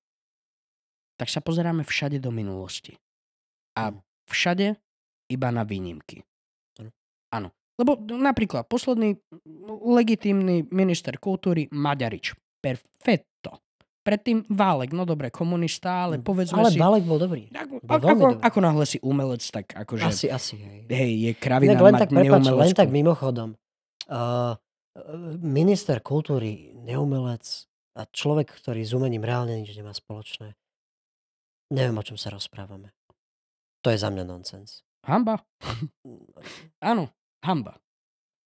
tak sa pozeráme všade do minulosti. A hm. všade iba na výnimky. Áno. Lebo napríklad posledný legitímny minister kultúry Maďarič. Perfetto. Predtým Válek, no dobre, komunista, ale hm. povedzme ale si... Ale Válek bol dobrý. Ako, bol ako, dobrý. ako náhle si umelec, tak akože... Asi, asi. Hej, hej je kravina Inak len tak, prepáč, len tak mimochodom. Uh, minister kultúry, neumelec a človek, ktorý s umením reálne nič nemá spoločné. Neviem, o čom sa rozprávame. To je za mňa nonsens. Hamba. Áno, hamba.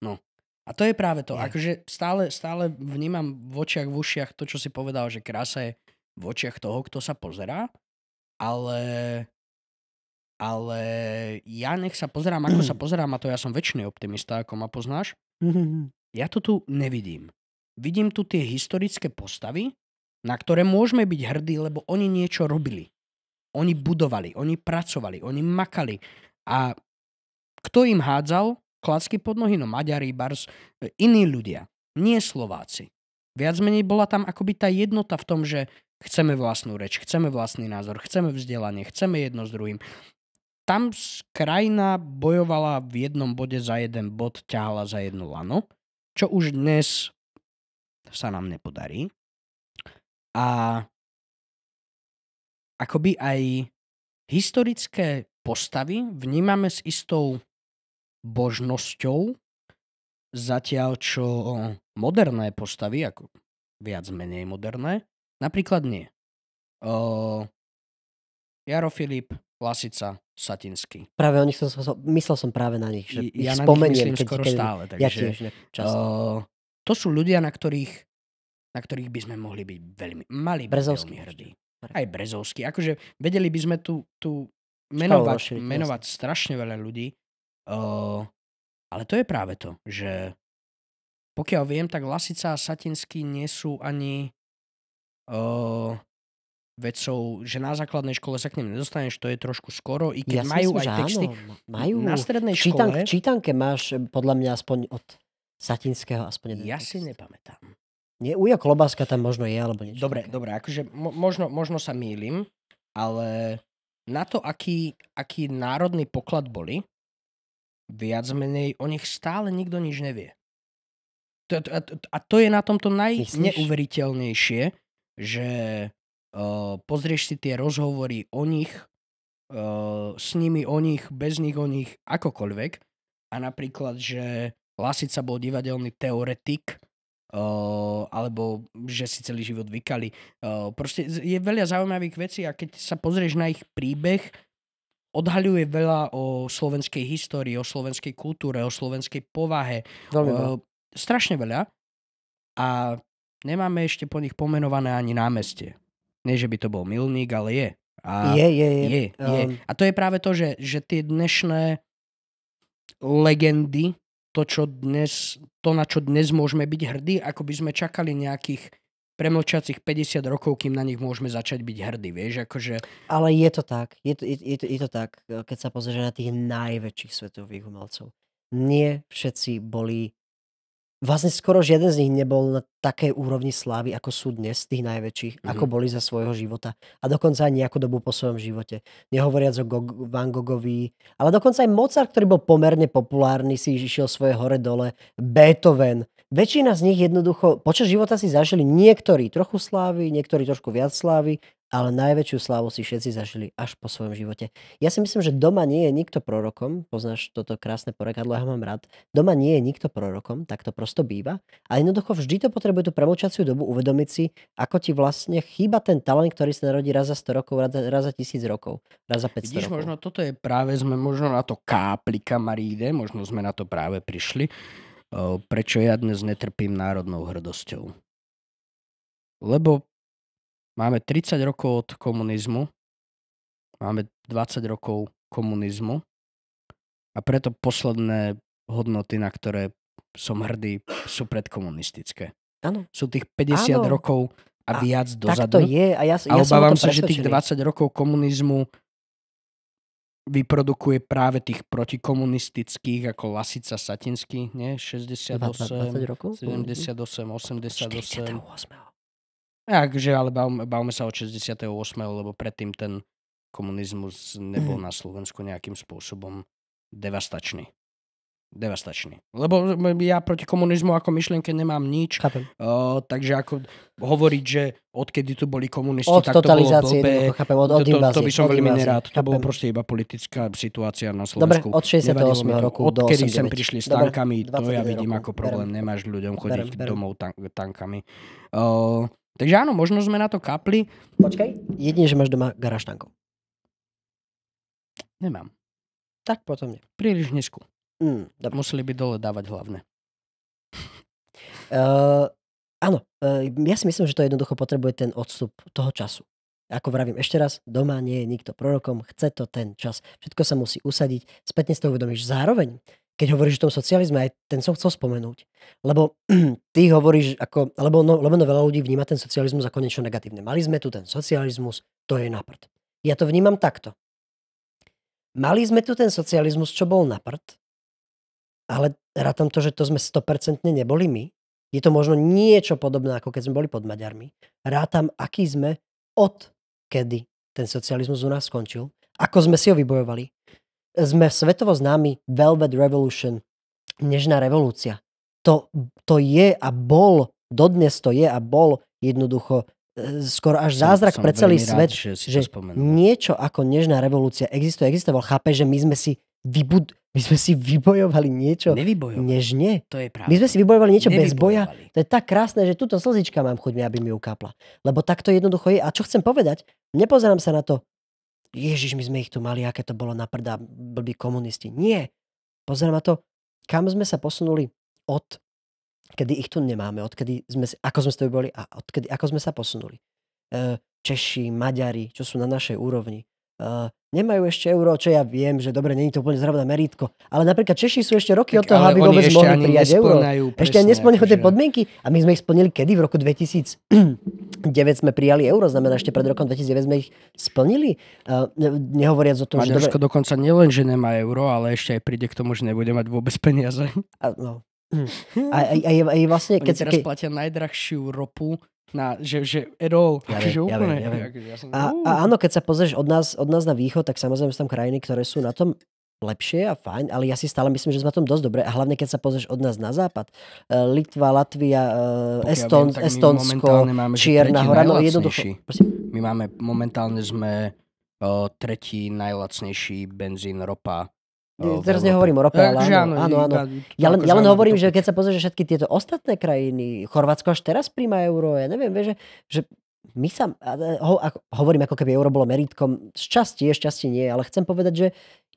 No. A to je práve to. Je. Akože stále, stále vnímam v očiach, v ušiach to, čo si povedal, že krása je v očiach toho, kto sa pozerá, ale ale ja nech sa pozerám, ako sa pozerám, a to ja som väčšiný optimista, ako ma poznáš. Ja to tu nevidím. Vidím tu tie historické postavy, na ktoré môžeme byť hrdí, lebo oni niečo robili. Oni budovali, oni pracovali, oni makali. A kto im hádzal klacky pod nohy? No Maďari, Bars, iní ľudia, nie Slováci. Viac menej bola tam akoby tá jednota v tom, že chceme vlastnú reč, chceme vlastný názor, chceme vzdelanie, chceme jedno s druhým. Tam krajina bojovala v jednom bode za jeden bod, ťahala za jednu lano, čo už dnes sa nám nepodarí. A akoby aj historické postavy vnímame s istou božnosťou, zatiaľ čo moderné postavy, ako viac menej moderné, napríklad nie. O, Jaro Filip, Lasica, Satinsky. Práve o nich som, som, myslel som práve na nich, že ja ich spomeniem. Keď, skoro keď, stále, takže, ja tiež ne, často. to sú ľudia, na ktorých, na ktorých by sme mohli byť veľmi, mali byť veľmi hrdí aj Brezovský. Akože vedeli by sme tu, tu menovať, menovať strašne veľa ľudí, uh, ale to je práve to, že pokiaľ viem, tak Lasica a Satinský nie sú ani uh, eh, vecou, že na základnej škole sa k nim nedostaneš, to je trošku skoro, i keď ja majú myslím, aj texty. Áno, majú. Na strednej škole... V čítanke máš eh, podľa mňa aspoň od Satinského aspoň jeden Ja text. si nepamätám. Nie, uja klobáska tam možno je, alebo niečo. Dobre, také. dobre, akože mo- možno, možno sa mýlim, ale na to, aký, aký národný poklad boli, viac menej o nich stále nikto nič nevie. To, to, to, a to je na tomto najneuveriteľnejšie, že uh, pozrieš si tie rozhovory o nich, uh, s nimi o nich, bez nich o nich, akokoľvek. A napríklad, že Lasica bol divadelný teoretik, alebo že si celý život vykali. Uh, proste je veľa zaujímavých vecí a keď sa pozrieš na ich príbeh, odhaľuje veľa o slovenskej histórii, o slovenskej kultúre, o slovenskej povahe. Veľmi uh, strašne veľa. A nemáme ešte po nich pomenované ani námestie. Nie, že by to bol milník, ale je. A je, je, je. je, je. Um... A to je práve to, že, že tie dnešné legendy to, čo dnes, to, na čo dnes môžeme byť hrdí, ako by sme čakali nejakých premlčacích 50 rokov, kým na nich môžeme začať byť hrdí, vieš, akože... Ale je to tak, je to, je, je to, je to tak, keď sa pozrieš na tých najväčších svetových umelcov. Nie všetci boli vlastne skoro žiaden z nich nebol na takej úrovni slávy, ako sú dnes tých najväčších, mm-hmm. ako mhm. boli za svojho života. A dokonca aj nejakú dobu po svojom živote. Nehovoriac o Gog- Van Gogovi, ale dokonca aj Mozart, ktorý bol pomerne populárny, si išiel svoje hore-dole, Beethoven. Väčšina z nich jednoducho počas života si zažili niektorí trochu slávy, niektorí trošku viac slávy, ale najväčšiu slávu si všetci zažili až po svojom živote. Ja si myslím, že doma nie je nikto prorokom, poznáš toto krásne porekadlo, ja mám rád, doma nie je nikto prorokom, tak to prosto býva. A jednoducho vždy to potrebuje tú premočaciu dobu uvedomiť si, ako ti vlastne chýba ten talent, ktorý sa narodí raz za 100 rokov, raz, raz za 1000 rokov, raz za 500 Vidíš, rokov. možno toto je práve, sme možno na to káplika Maríde, možno sme na to práve prišli, ehm, prečo ja dnes netrpím národnou hrdosťou. Lebo Máme 30 rokov od komunizmu, máme 20 rokov komunizmu a preto posledné hodnoty, na ktoré som hrdý, sú predkomunistické. Áno. Sú tých 50 ano. rokov a, a viac dozadu. Tak to je. A, ja, ja a obávam sa, že tých 20 rokov komunizmu vyprodukuje práve tých protikomunistických, ako Lasica Satinský, nie? 68, 20, 20 rokov? 78, 88. 48. Takže, ale bavme, bavme sa od 68., lebo predtým ten komunizmus nebol mm. na Slovensku nejakým spôsobom devastačný. Devastačný. Lebo ja proti komunizmu ako myšlienke nemám nič. Uh, takže ako hovoriť, že odkedy tu boli komunisti, od tak to bolo blbé. Chápem, od, od to, to, to by som veľmi nerád. To bolo proste iba politická situácia na Slovensku. Dobre, od 68 roku do Odkedy sem prišli s tankami, Dobre, to ja vidím roku. ako problém. Berem. Nemáš ľuďom chodiť berem, berem. domov tank- tankami. Uh, Takže áno, možno sme na to kapli. Počkaj, jedine, že máš doma garáž tankov. Nemám. Tak potom nie. Príliš nízku. Mm, Museli by dole dávať hlavne. Uh, áno, uh, ja si myslím, že to jednoducho potrebuje ten odstup toho času. Ako vravím ešte raz, doma nie je nikto prorokom, chce to ten čas. Všetko sa musí usadiť, spätne si to uvedomíš. Zároveň keď hovoríš o tom socializme, aj ten som chcel spomenúť. Lebo ty hovoríš, ako, lebo, no, lebo no veľa ľudí vníma ten socializmus ako niečo negatívne. Mali sme tu ten socializmus, to je naprd. Ja to vnímam takto. Mali sme tu ten socializmus, čo bol naprd, ale rátam to, že to sme 100% neboli my. Je to možno niečo podobné, ako keď sme boli pod Maďarmi. Rátam, aký sme od kedy ten socializmus u nás skončil, ako sme si ho vybojovali sme svetovo známi Velvet Revolution, Nežná revolúcia. To, to je a bol, dodnes to je a bol jednoducho e, skoro až zázrak som, pre celý svet, rád, že, že niečo ako Nežná revolúcia existuje, existoval. Chápe, že my sme si vybud... My sme si vybojovali niečo Nevybojovali. nežne. To je pravda. My sme si vybojovali niečo bez boja. To je tak krásne, že túto slzička mám chuť, aby mi ukápla. Lebo takto jednoducho je. A čo chcem povedať, nepozerám sa na to Ježiš, my sme ich tu mali, aké to bolo na prdá, blbí komunisti. Nie. Pozerám na to, kam sme sa posunuli od kedy ich tu nemáme, odkedy sme, ako sme to boli a odkedy, ako sme sa posunuli. E, Češi, Maďari, čo sú na našej úrovni. Uh, nemajú ešte euro, čo ja viem, že dobre, není to úplne zrovna meritko. Ale napríklad Češi sú ešte roky tak, od toho, aby vôbec ešte mohli prijať euro. ešte ani nesplňujú tie akože- podmienky. A my sme ich splnili kedy? V roku 2009 sme prijali euro, znamená ešte pred rokom 2009 sme ich splnili. Uh, nehovoriac o tom, Maďarsko že... Maďarsko dobre... dokonca nielen, že nemá euro, ale ešte aj príde k tomu, že nebude mať vôbec peniaze. A, no. a, a, a, je, a je vlastne... Oni keď, teraz keď... platia najdrahšiu ropu na, že, že at all. Ja vie, že úplne, ja ja som, a, a áno, keď sa pozrieš od nás, od nás na východ, tak samozrejme sú tam krajiny, ktoré sú na tom lepšie a fajn, ale ja si stále myslím, že sme na tom dosť dobre. A hlavne, keď sa pozrieš od nás na západ. E, Litva, Latvia, e, Eston, viem, Estonsko, máme, Čierna hora. No, jednoducho, prosím. my máme momentálne sme e, tretí najlacnejší benzín, ropa Teraz nehovorím o rope, ale áno, áno, áno. Ja len, ja len hovorím, že keď sa pozrieš, všetky tieto ostatné krajiny, Chorvátsko až teraz príjma euro, ja neviem, vieš, že, že my sa, ho, ako, hovorím ako keby euro bolo meritkom, šťastie, časti nie, ale chcem povedať, že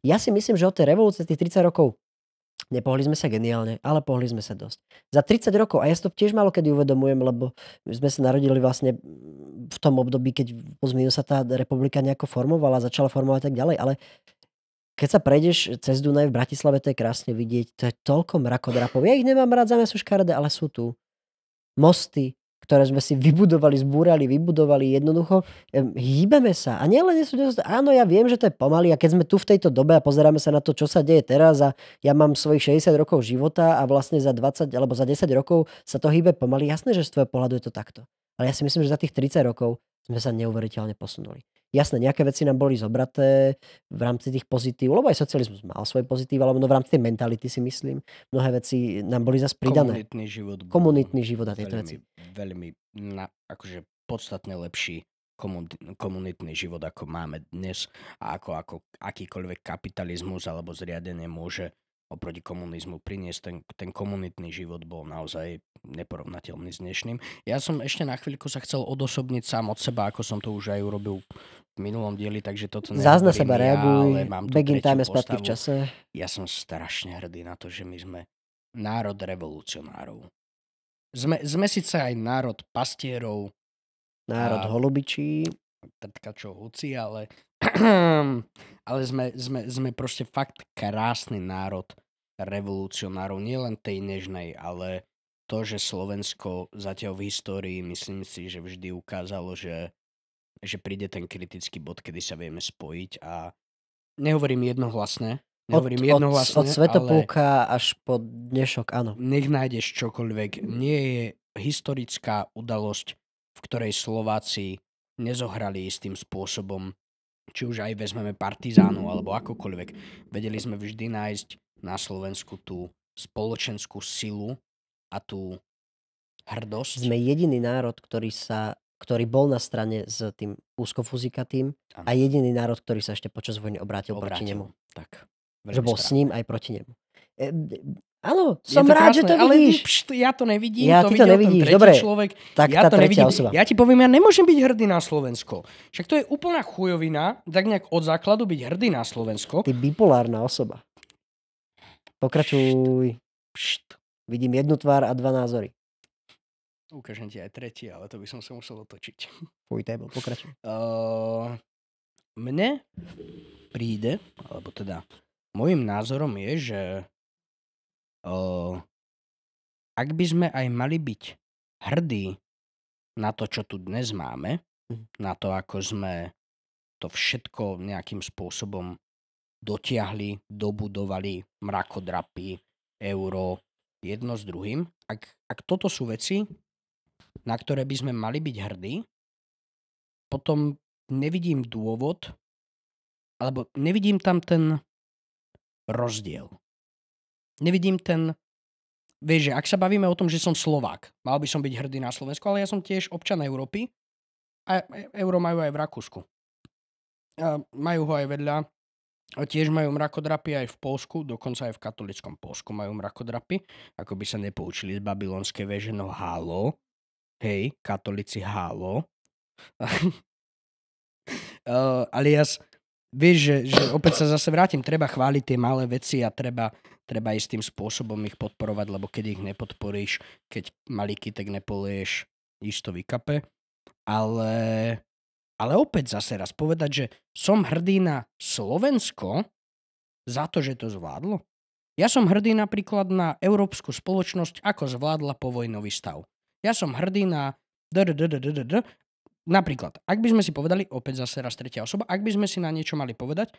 ja si myslím, že od tej revolúcie tých 30 rokov Nepohli sme sa geniálne, ale pohli sme sa dosť. Za 30 rokov, a ja si to tiež malo kedy uvedomujem, lebo sme sa narodili vlastne v tom období, keď pozmínu sa tá republika nejako formovala, začala formovať tak ďalej, ale keď sa prejdeš cez Dunaj v Bratislave, to je krásne vidieť. To je toľko mrakodrapov. Ja ich nemám rád, za mňa sú škaredé, ale sú tu. Mosty, ktoré sme si vybudovali, zbúrali, vybudovali jednoducho. Hýbeme sa. A nielen len sú... Áno, ja viem, že to je pomaly. A keď sme tu v tejto dobe a pozeráme sa na to, čo sa deje teraz a ja mám svojich 60 rokov života a vlastne za 20 alebo za 10 rokov sa to hýbe pomaly. Jasné, že z tvojho pohľadu je to takto. Ale ja si myslím, že za tých 30 rokov sme sa neuveriteľne posunuli. Jasné, nejaké veci nám boli zobraté v rámci tých pozitív, lebo aj socializmus mal svoje pozitív, alebo no v rámci tej mentality si myslím, mnohé veci nám boli zase pridané. Komunitný život. Komunitný život a tieto veľmi, veci. Veľmi, na, akože podstatne lepší komunitný život, ako máme dnes a ako, ako akýkoľvek kapitalizmus alebo zriadenie môže oproti komunizmu priniesť. Ten, ten komunitný život bol naozaj neporovnateľný s dnešným. Ja som ešte na chvíľku sa chcel odosobniť sám od seba, ako som to už aj urobil v minulom dieli, takže toto Zás na seba ja, reaguj, mám in time v čase. Ja som strašne hrdý na to, že my sme národ revolucionárov. Sme, sme síce aj národ pastierov, národ a, holubičí, trtkačov hoci, ale ale sme, sme, sme proste fakt krásny národ revolucionárov, nielen tej nežnej, ale to, že Slovensko zatiaľ v histórii, myslím si, že vždy ukázalo, že, že príde ten kritický bod, kedy sa vieme spojiť a nehovorím jednohlasne, Nehovorím od, jednohlasne, od, od Svetopúka ale až po dnešok, áno. Nech nájdeš čokoľvek. Nie je historická udalosť, v ktorej Slováci nezohrali istým spôsobom či už aj vezmeme partizánu alebo akokoľvek, vedeli sme vždy nájsť na Slovensku tú spoločenskú silu a tú hrdosť. Sme jediný národ, ktorý sa ktorý bol na strane s tým úzkofuzikatým a jediný národ, ktorý sa ešte počas vojny obrátil, obrátil. proti nemu. Tak. že bol správne. s ním aj proti nemu. E, Áno, som rád, krásne, že to ale vidíš. Ale pšt, ja to nevidím, ja, to, ty to nevidíš, dobre. človek. Tak ja tá to nevidím. Osoba. Ja ti poviem, ja nemôžem byť hrdý na Slovensko. Však to je úplná chujovina, tak nejak od základu byť hrdý na Slovensko. Ty bipolárna osoba. Pokračuj. Pšt. Pšt. Vidím jednu tvár a dva názory. Ukážem ti aj tretí, ale to by som sa musel otočiť. Fuj, table, pokračuj. Uh, mne príde, alebo teda môjim názorom je, že uh, ak by sme aj mali byť hrdí na to, čo tu dnes máme, mhm. na to, ako sme to všetko nejakým spôsobom dotiahli, dobudovali, mrakodrapy, euro, jedno s druhým. Ak, ak toto sú veci, na ktoré by sme mali byť hrdí, potom nevidím dôvod, alebo nevidím tam ten rozdiel nevidím ten... Vieš, že ak sa bavíme o tom, že som Slovák, mal by som byť hrdý na Slovensku, ale ja som tiež občan Európy a e, euro majú aj v Rakúsku. A majú ho aj vedľa. A tiež majú mrakodrapy aj v Polsku, dokonca aj v katolickom Polsku majú mrakodrapy. Ako by sa nepoučili z babylonské veže, no halo. Hej, katolici halo. uh, alias, vieš, že, že opäť sa zase vrátim, treba chváliť tie malé veci a treba treba ísť tým spôsobom ich podporovať, lebo keď ich nepodporíš, keď malý tak nepolieš, isto vykape. Ale, ale opäť zase raz povedať, že som hrdý na Slovensko za to, že to zvládlo. Ja som hrdý napríklad na európsku spoločnosť, ako zvládla povojnový stav. Ja som hrdý na Napríklad, ak by sme si povedali, opäť zase raz tretia osoba, ak by sme si na niečo mali povedať,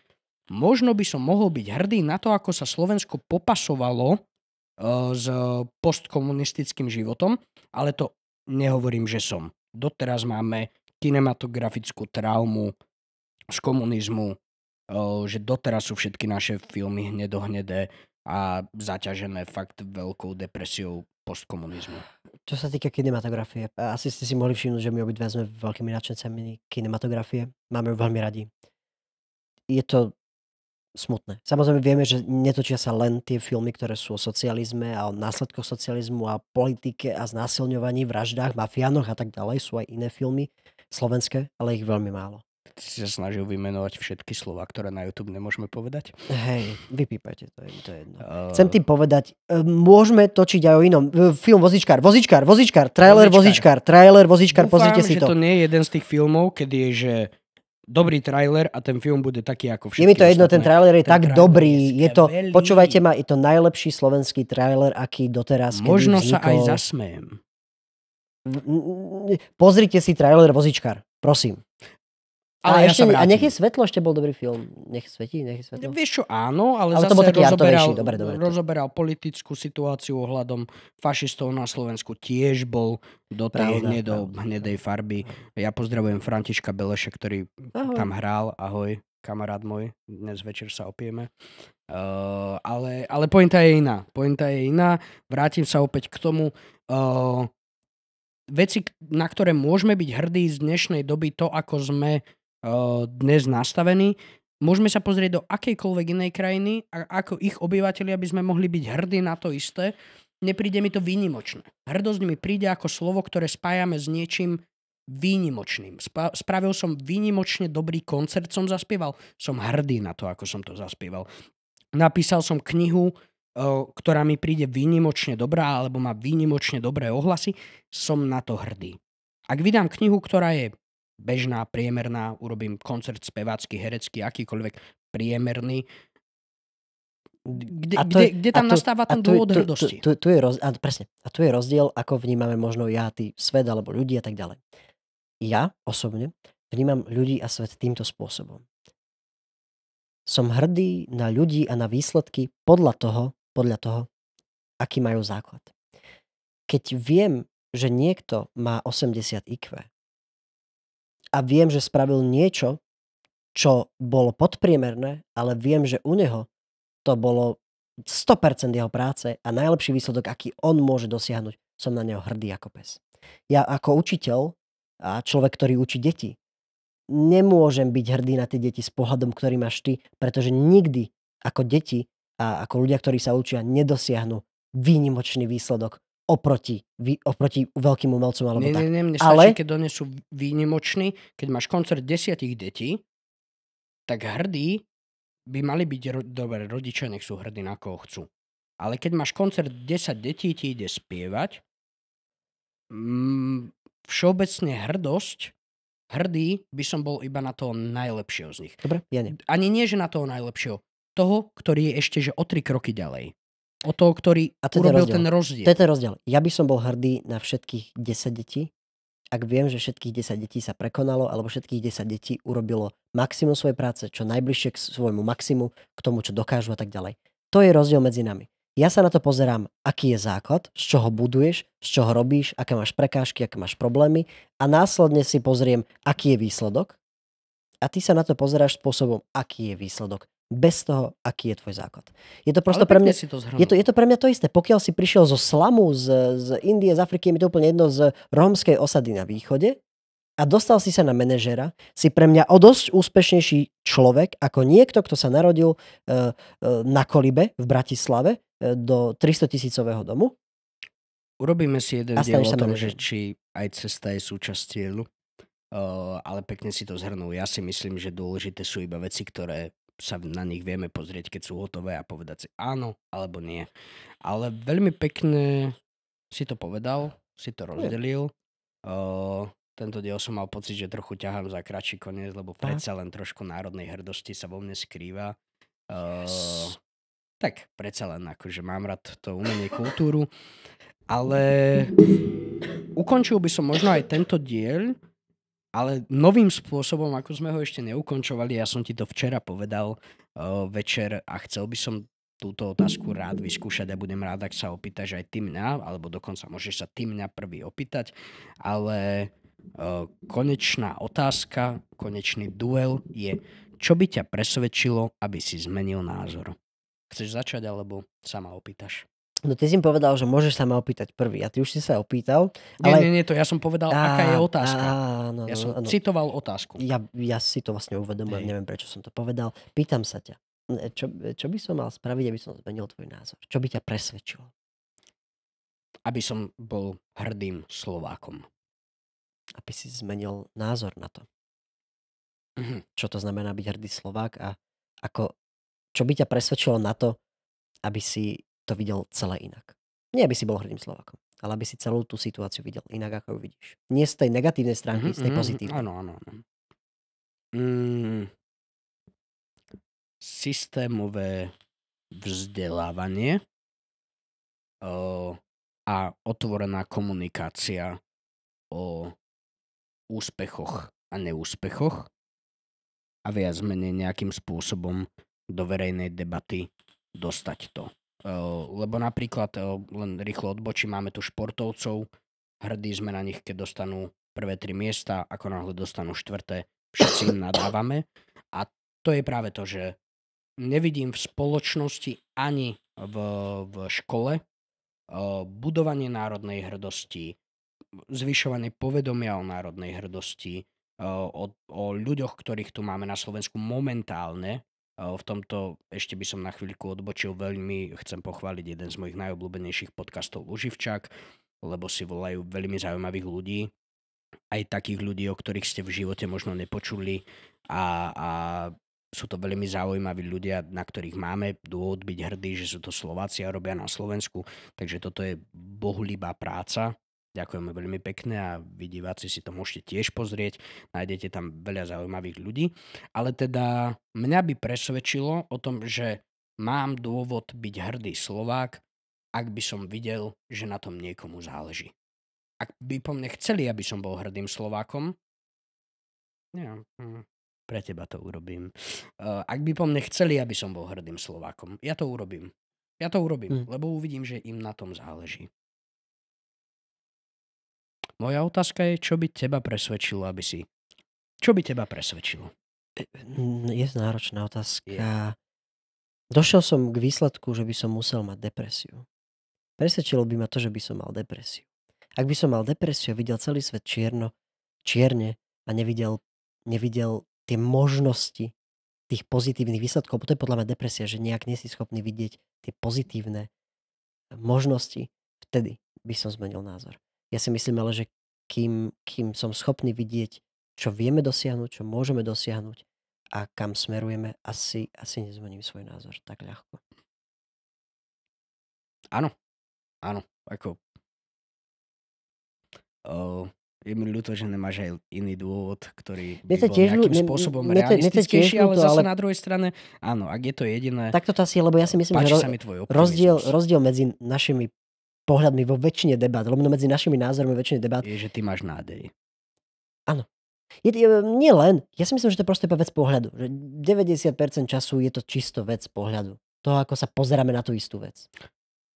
možno by som mohol byť hrdý na to, ako sa Slovensko popasovalo e, s postkomunistickým životom, ale to nehovorím, že som. Doteraz máme kinematografickú traumu z komunizmu, e, že doteraz sú všetky naše filmy hnedohnedé a zaťažené fakt veľkou depresiou postkomunizmu. Čo sa týka kinematografie, e, asi ste si mohli všimnúť, že my obidve sme veľkými nadšencami kinematografie. Máme ju veľmi radi. Je to smutné. Samozrejme vieme, že netočia sa len tie filmy, ktoré sú o socializme a o následkoch socializmu a politike a znásilňovaní, vraždách, mafiánoch a tak ďalej. Sú aj iné filmy slovenské, ale ich veľmi málo. Ty si sa snažil vymenovať všetky slova, ktoré na YouTube nemôžeme povedať? Hej, vypípajte, to je, to je jedno. Uh... Chcem tým povedať, e, môžeme točiť aj o inom. E, film Vozičkár, Vozičkár, Vozičkár, trailer Vozičkár, trailer Vozičkár, pozrite si to. že to nie je jeden z tých filmov, kedy je, že dobrý trailer a ten film bude taký ako všetky. Je mi to jedno, ten trailer je ten tak trailer dobrý. Je, je to, počúvajte ma, je to najlepší slovenský trailer, aký doteraz Možno vznikol. sa aj zasmiem. Pozrite si trailer Vozičkar, prosím. Ale a, ja ešte, a nech je svetlo, ešte bol dobrý film. Nech svetí, nech je svetlo. Vieš čo, áno, ale, ale zase to bol taký rozoberal, dobre, dobre, rozoberal politickú situáciu ohľadom fašistov na Slovensku. Tiež bol do tej pravda, hnedo, pravda, hnedej farby. Ja pozdravujem Františka Beleše, ktorý ahoj. tam hral. Ahoj, kamarát môj. Dnes večer sa opieme. Uh, ale, ale pointa je iná. Pointa je iná. Vrátim sa opäť k tomu. Uh, veci, na ktoré môžeme byť hrdí z dnešnej doby, to, ako sme dnes nastavený, môžeme sa pozrieť do akejkoľvek inej krajiny a ako ich obyvateľia by sme mohli byť hrdí na to isté. Nepríde mi to výnimočné. Hrdosť mi príde ako slovo, ktoré spájame s niečím výnimočným. Spa- spravil som výnimočne dobrý koncert, som zaspieval. Som hrdý na to, ako som to zaspieval. Napísal som knihu, ktorá mi príde výnimočne dobrá alebo má výnimočne dobré ohlasy. Som na to hrdý. Ak vydám knihu, ktorá je bežná, priemerná, urobím koncert spevácky, herecký, akýkoľvek priemerný, kde, to, kde, kde tam to, nastáva ten dôvod hrdosti. a, a tu je rozdiel, ako vnímame možno ja, ty, svet alebo ľudí a tak ďalej. Ja osobne vnímam ľudí a svet týmto spôsobom. Som hrdý na ľudí a na výsledky podľa toho, podľa toho, aký majú základ. Keď viem, že niekto má 80 IQ a viem, že spravil niečo, čo bolo podpriemerné, ale viem, že u neho to bolo 100% jeho práce a najlepší výsledok, aký on môže dosiahnuť, som na neho hrdý ako pes. Ja ako učiteľ a človek, ktorý učí deti, nemôžem byť hrdý na tie deti s pohľadom, ktorý máš ty, pretože nikdy ako deti a ako ľudia, ktorí sa učia, nedosiahnu výnimočný výsledok, oproti, oproti veľkým umelcom alebo nie, tak. Nie, nie, mne Ale... stačí, keď donesú výnimočný, keď máš koncert desiatich detí, tak hrdí by mali byť, ro- dobre, rodičia nech sú hrdí na koho chcú. Ale keď máš koncert 10 detí, ti ide spievať, mm, všeobecne hrdosť, hrdý by som bol iba na toho najlepšieho z nich. Dobre, ja nie. Ani nie, že na toho najlepšieho. Toho, ktorý je ešte že o tri kroky ďalej o toho, ktorý a to urobil ten rozdiel. To je ten rozdiel. Ja by som bol hrdý na všetkých 10 detí, ak viem, že všetkých 10 detí sa prekonalo, alebo všetkých 10 detí urobilo maximum svojej práce, čo najbližšie k svojmu maximu, k tomu, čo dokážu a tak ďalej. To je rozdiel medzi nami. Ja sa na to pozerám, aký je základ, z čoho buduješ, z čoho robíš, aké máš prekážky, aké máš problémy a následne si pozriem, aký je výsledok a ty sa na to pozeráš spôsobom, aký je výsledok bez toho, aký je tvoj základ. Je to prosto pre mňa, si to je, to, je to pre mňa to isté. Pokiaľ si prišiel zo slamu, z, z Indie, z Afriky, je mi to úplne jedno, z rómskej osady na východe a dostal si sa na manažera, si pre mňa o dosť úspešnejší človek ako niekto, kto sa narodil e, e na Kolibe v Bratislave e, do 300 tisícového domu. Urobíme si jeden diel o tom, že či aj cesta je súčasť cieľu. Uh, ale pekne si to zhrnul. Ja si myslím, že dôležité sú iba veci, ktoré sa na nich vieme pozrieť, keď sú hotové a povedať si áno alebo nie. Ale veľmi pekne si to povedal, si to hm. rozdelil. Uh, tento diel som mal pocit, že trochu ťahám za kratší koniec, lebo tak. predsa len trošku národnej hrdosti sa vo mne skrýva. Uh, yes. Tak, predsa len akože mám rád to umenie kultúru. Ale ukončil by som možno aj tento diel ale novým spôsobom, ako sme ho ešte neukončovali, ja som ti to včera povedal uh, večer a chcel by som túto otázku rád vyskúšať a budem rád, ak sa opýtaš aj ty mňa, alebo dokonca môžeš sa ty mňa prvý opýtať, ale uh, konečná otázka, konečný duel je, čo by ťa presvedčilo, aby si zmenil názor? Chceš začať, alebo sa ma opýtaš? No ty si im povedal, že môžeš sa ma opýtať prvý a ty už si sa opýtal. Ale... Nie, nie, nie, to ja som povedal, á, aká je otázka. no, ja som áno. citoval otázku. Ja, ja si to vlastne uvedomujem, neviem prečo som to povedal. Pýtam sa ťa, čo, čo by som mal spraviť, aby som zmenil tvoj názor? Čo by ťa presvedčilo? Aby som bol hrdým Slovákom. Aby si zmenil názor na to. Mhm. Čo to znamená byť hrdý Slovák a ako, čo by ťa presvedčilo na to, aby si to videl celé inak. Nie, aby si bol hrdým Slovakom, ale aby si celú tú situáciu videl inak, ako ju vidíš. Nie z tej negatívnej stránky, mm-hmm, z tej mm-hmm. pozitívnej. Áno, áno, áno. Mm, systémové vzdelávanie o, a otvorená komunikácia o úspechoch a neúspechoch a viac menej nejakým spôsobom do verejnej debaty dostať to. Eh, lebo napríklad, eh, len rýchlo odbočí, máme tu športovcov, hrdí sme na nich, keď dostanú prvé tri miesta, ako náhle dostanú štvrté, všetci im nadávame. A to je práve to, že nevidím v spoločnosti ani v, v škole eh, budovanie národnej hrdosti, zvyšovanie povedomia o národnej hrdosti, o, o ľuďoch, ktorých tu máme na Slovensku momentálne, Ehm, v tomto ešte by som na chvíľku odbočil veľmi, chcem pochváliť jeden z mojich najobľúbenejších podcastov Uživčak, lebo si volajú veľmi zaujímavých ľudí, aj takých ľudí, o ktorých ste v živote možno nepočuli a, a sú to veľmi zaujímaví ľudia, na ktorých máme dôvod byť hrdí, že sú to Slováci a robia na Slovensku, takže toto je bohulibá práca Ďakujeme veľmi pekne a vy diváci si to môžete tiež pozrieť. Nájdete tam veľa zaujímavých ľudí. Ale teda mňa by presvedčilo o tom, že mám dôvod byť hrdý Slovák, ak by som videl, že na tom niekomu záleží. Ak by po mne chceli, aby som bol hrdým Slovákom, ja, hm, pre teba to urobím. ak by po mne chceli, aby som bol hrdým Slovákom, ja to urobím. Ja to urobím, mm. lebo uvidím, že im na tom záleží. Moja otázka je, čo by teba presvedčilo, aby si... Čo by teba presvedčilo? E, je to náročná otázka. Je. Došiel som k výsledku, že by som musel mať depresiu. Presvedčilo by ma to, že by som mal depresiu. Ak by som mal depresiu a videl celý svet čierno, čierne a nevidel, nevidel tie možnosti tých pozitívnych výsledkov, bo to je podľa mňa depresia, že nejak nie si schopný vidieť tie pozitívne možnosti, vtedy by som zmenil názor. Ja si myslím ale, že kým, kým som schopný vidieť, čo vieme dosiahnuť, čo môžeme dosiahnuť a kam smerujeme, asi, asi nezmením svoj názor tak ľahko. Áno, áno, ako uh, je mi ľúto, že nemáš aj iný dôvod, ktorý by bol tiež, nejakým ne, spôsobom ne, realistickejší, ale zase ale... na druhej strane, áno, ak je to jediné... Tak to asi, lebo ja si myslím, že ro- rozdiel, rozdiel medzi našimi pohľadmi vo väčšine debát, lebo medzi našimi názormi väčšine debát. Je, že ty máš nádej. Áno. Je, je, nie len. Ja si myslím, že to je proste vec pohľadu. Že 90% času je to čisto vec pohľadu. To, ako sa pozeráme na tú istú vec.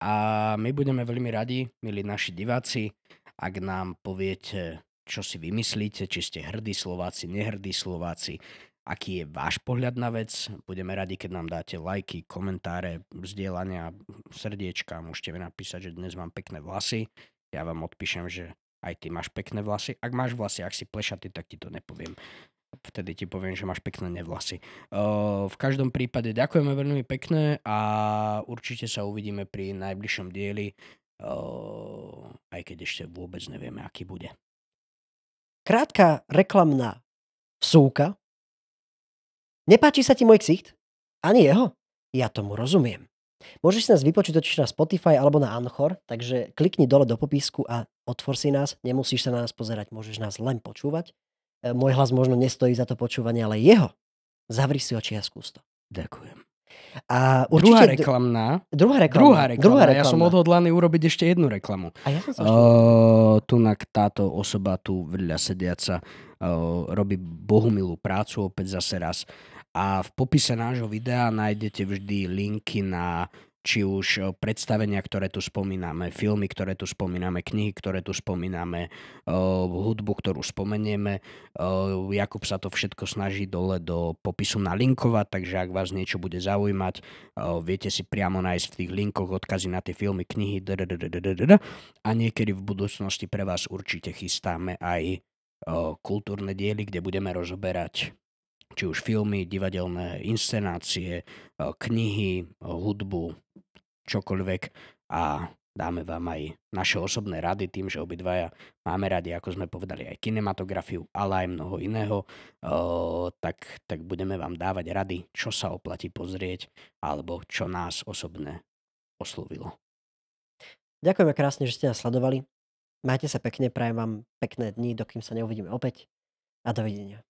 A my budeme veľmi radi, milí naši diváci, ak nám poviete, čo si vymyslíte, či ste hrdí Slováci, nehrdí Slováci, aký je váš pohľad na vec. Budeme radi, keď nám dáte lajky, komentáre, vzdielania, srdiečka. Môžete mi napísať, že dnes mám pekné vlasy. Ja vám odpíšem, že aj ty máš pekné vlasy. Ak máš vlasy, ak si plešatý, tak ti to nepoviem. Vtedy ti poviem, že máš pekné nevlasy. V každom prípade ďakujeme veľmi pekné a určite sa uvidíme pri najbližšom dieli, aj keď ešte vôbec nevieme, aký bude. Krátka reklamná vsúka Nepáči sa ti môj ksicht? Ani jeho? Ja tomu rozumiem. Môžeš si nás vypočuť totiž na Spotify alebo na Anchor, takže klikni dole do popisku a otvor si nás. Nemusíš sa na nás pozerať, môžeš nás len počúvať. E, môj hlas možno nestojí za to počúvanie, ale jeho. Zavri si oči a skús to. Ďakujem. A určite, druhá reklamná. Druhá reklamná. Druhá reklamná. Druhá reklamná. Ja som odhodlaný urobiť ešte jednu reklamu. A ja som sa uh, Tunak táto osoba tu vedľa sediaca robí bohumilú prácu opäť zase raz. A v popise nášho videa nájdete vždy linky na či už predstavenia, ktoré tu spomíname, filmy, ktoré tu spomíname, knihy, ktoré tu spomíname, hudbu, ktorú spomenieme. Jakub sa to všetko snaží dole do popisu nalinkovať, takže ak vás niečo bude zaujímať, viete si priamo nájsť v tých linkoch odkazy na tie filmy, knihy a niekedy v budúcnosti pre vás určite chystáme aj kultúrne diely, kde budeme rozoberať či už filmy, divadelné inscenácie, knihy, hudbu, čokoľvek a dáme vám aj naše osobné rady tým, že obidvaja máme radi, ako sme povedali, aj kinematografiu, ale aj mnoho iného, tak, tak budeme vám dávať rady, čo sa oplatí pozrieť alebo čo nás osobne oslovilo. Ďakujeme krásne, že ste nás sledovali. Majte sa pekne, prajem vám pekné dni, dokým sa neuvidíme opäť a dovidenia.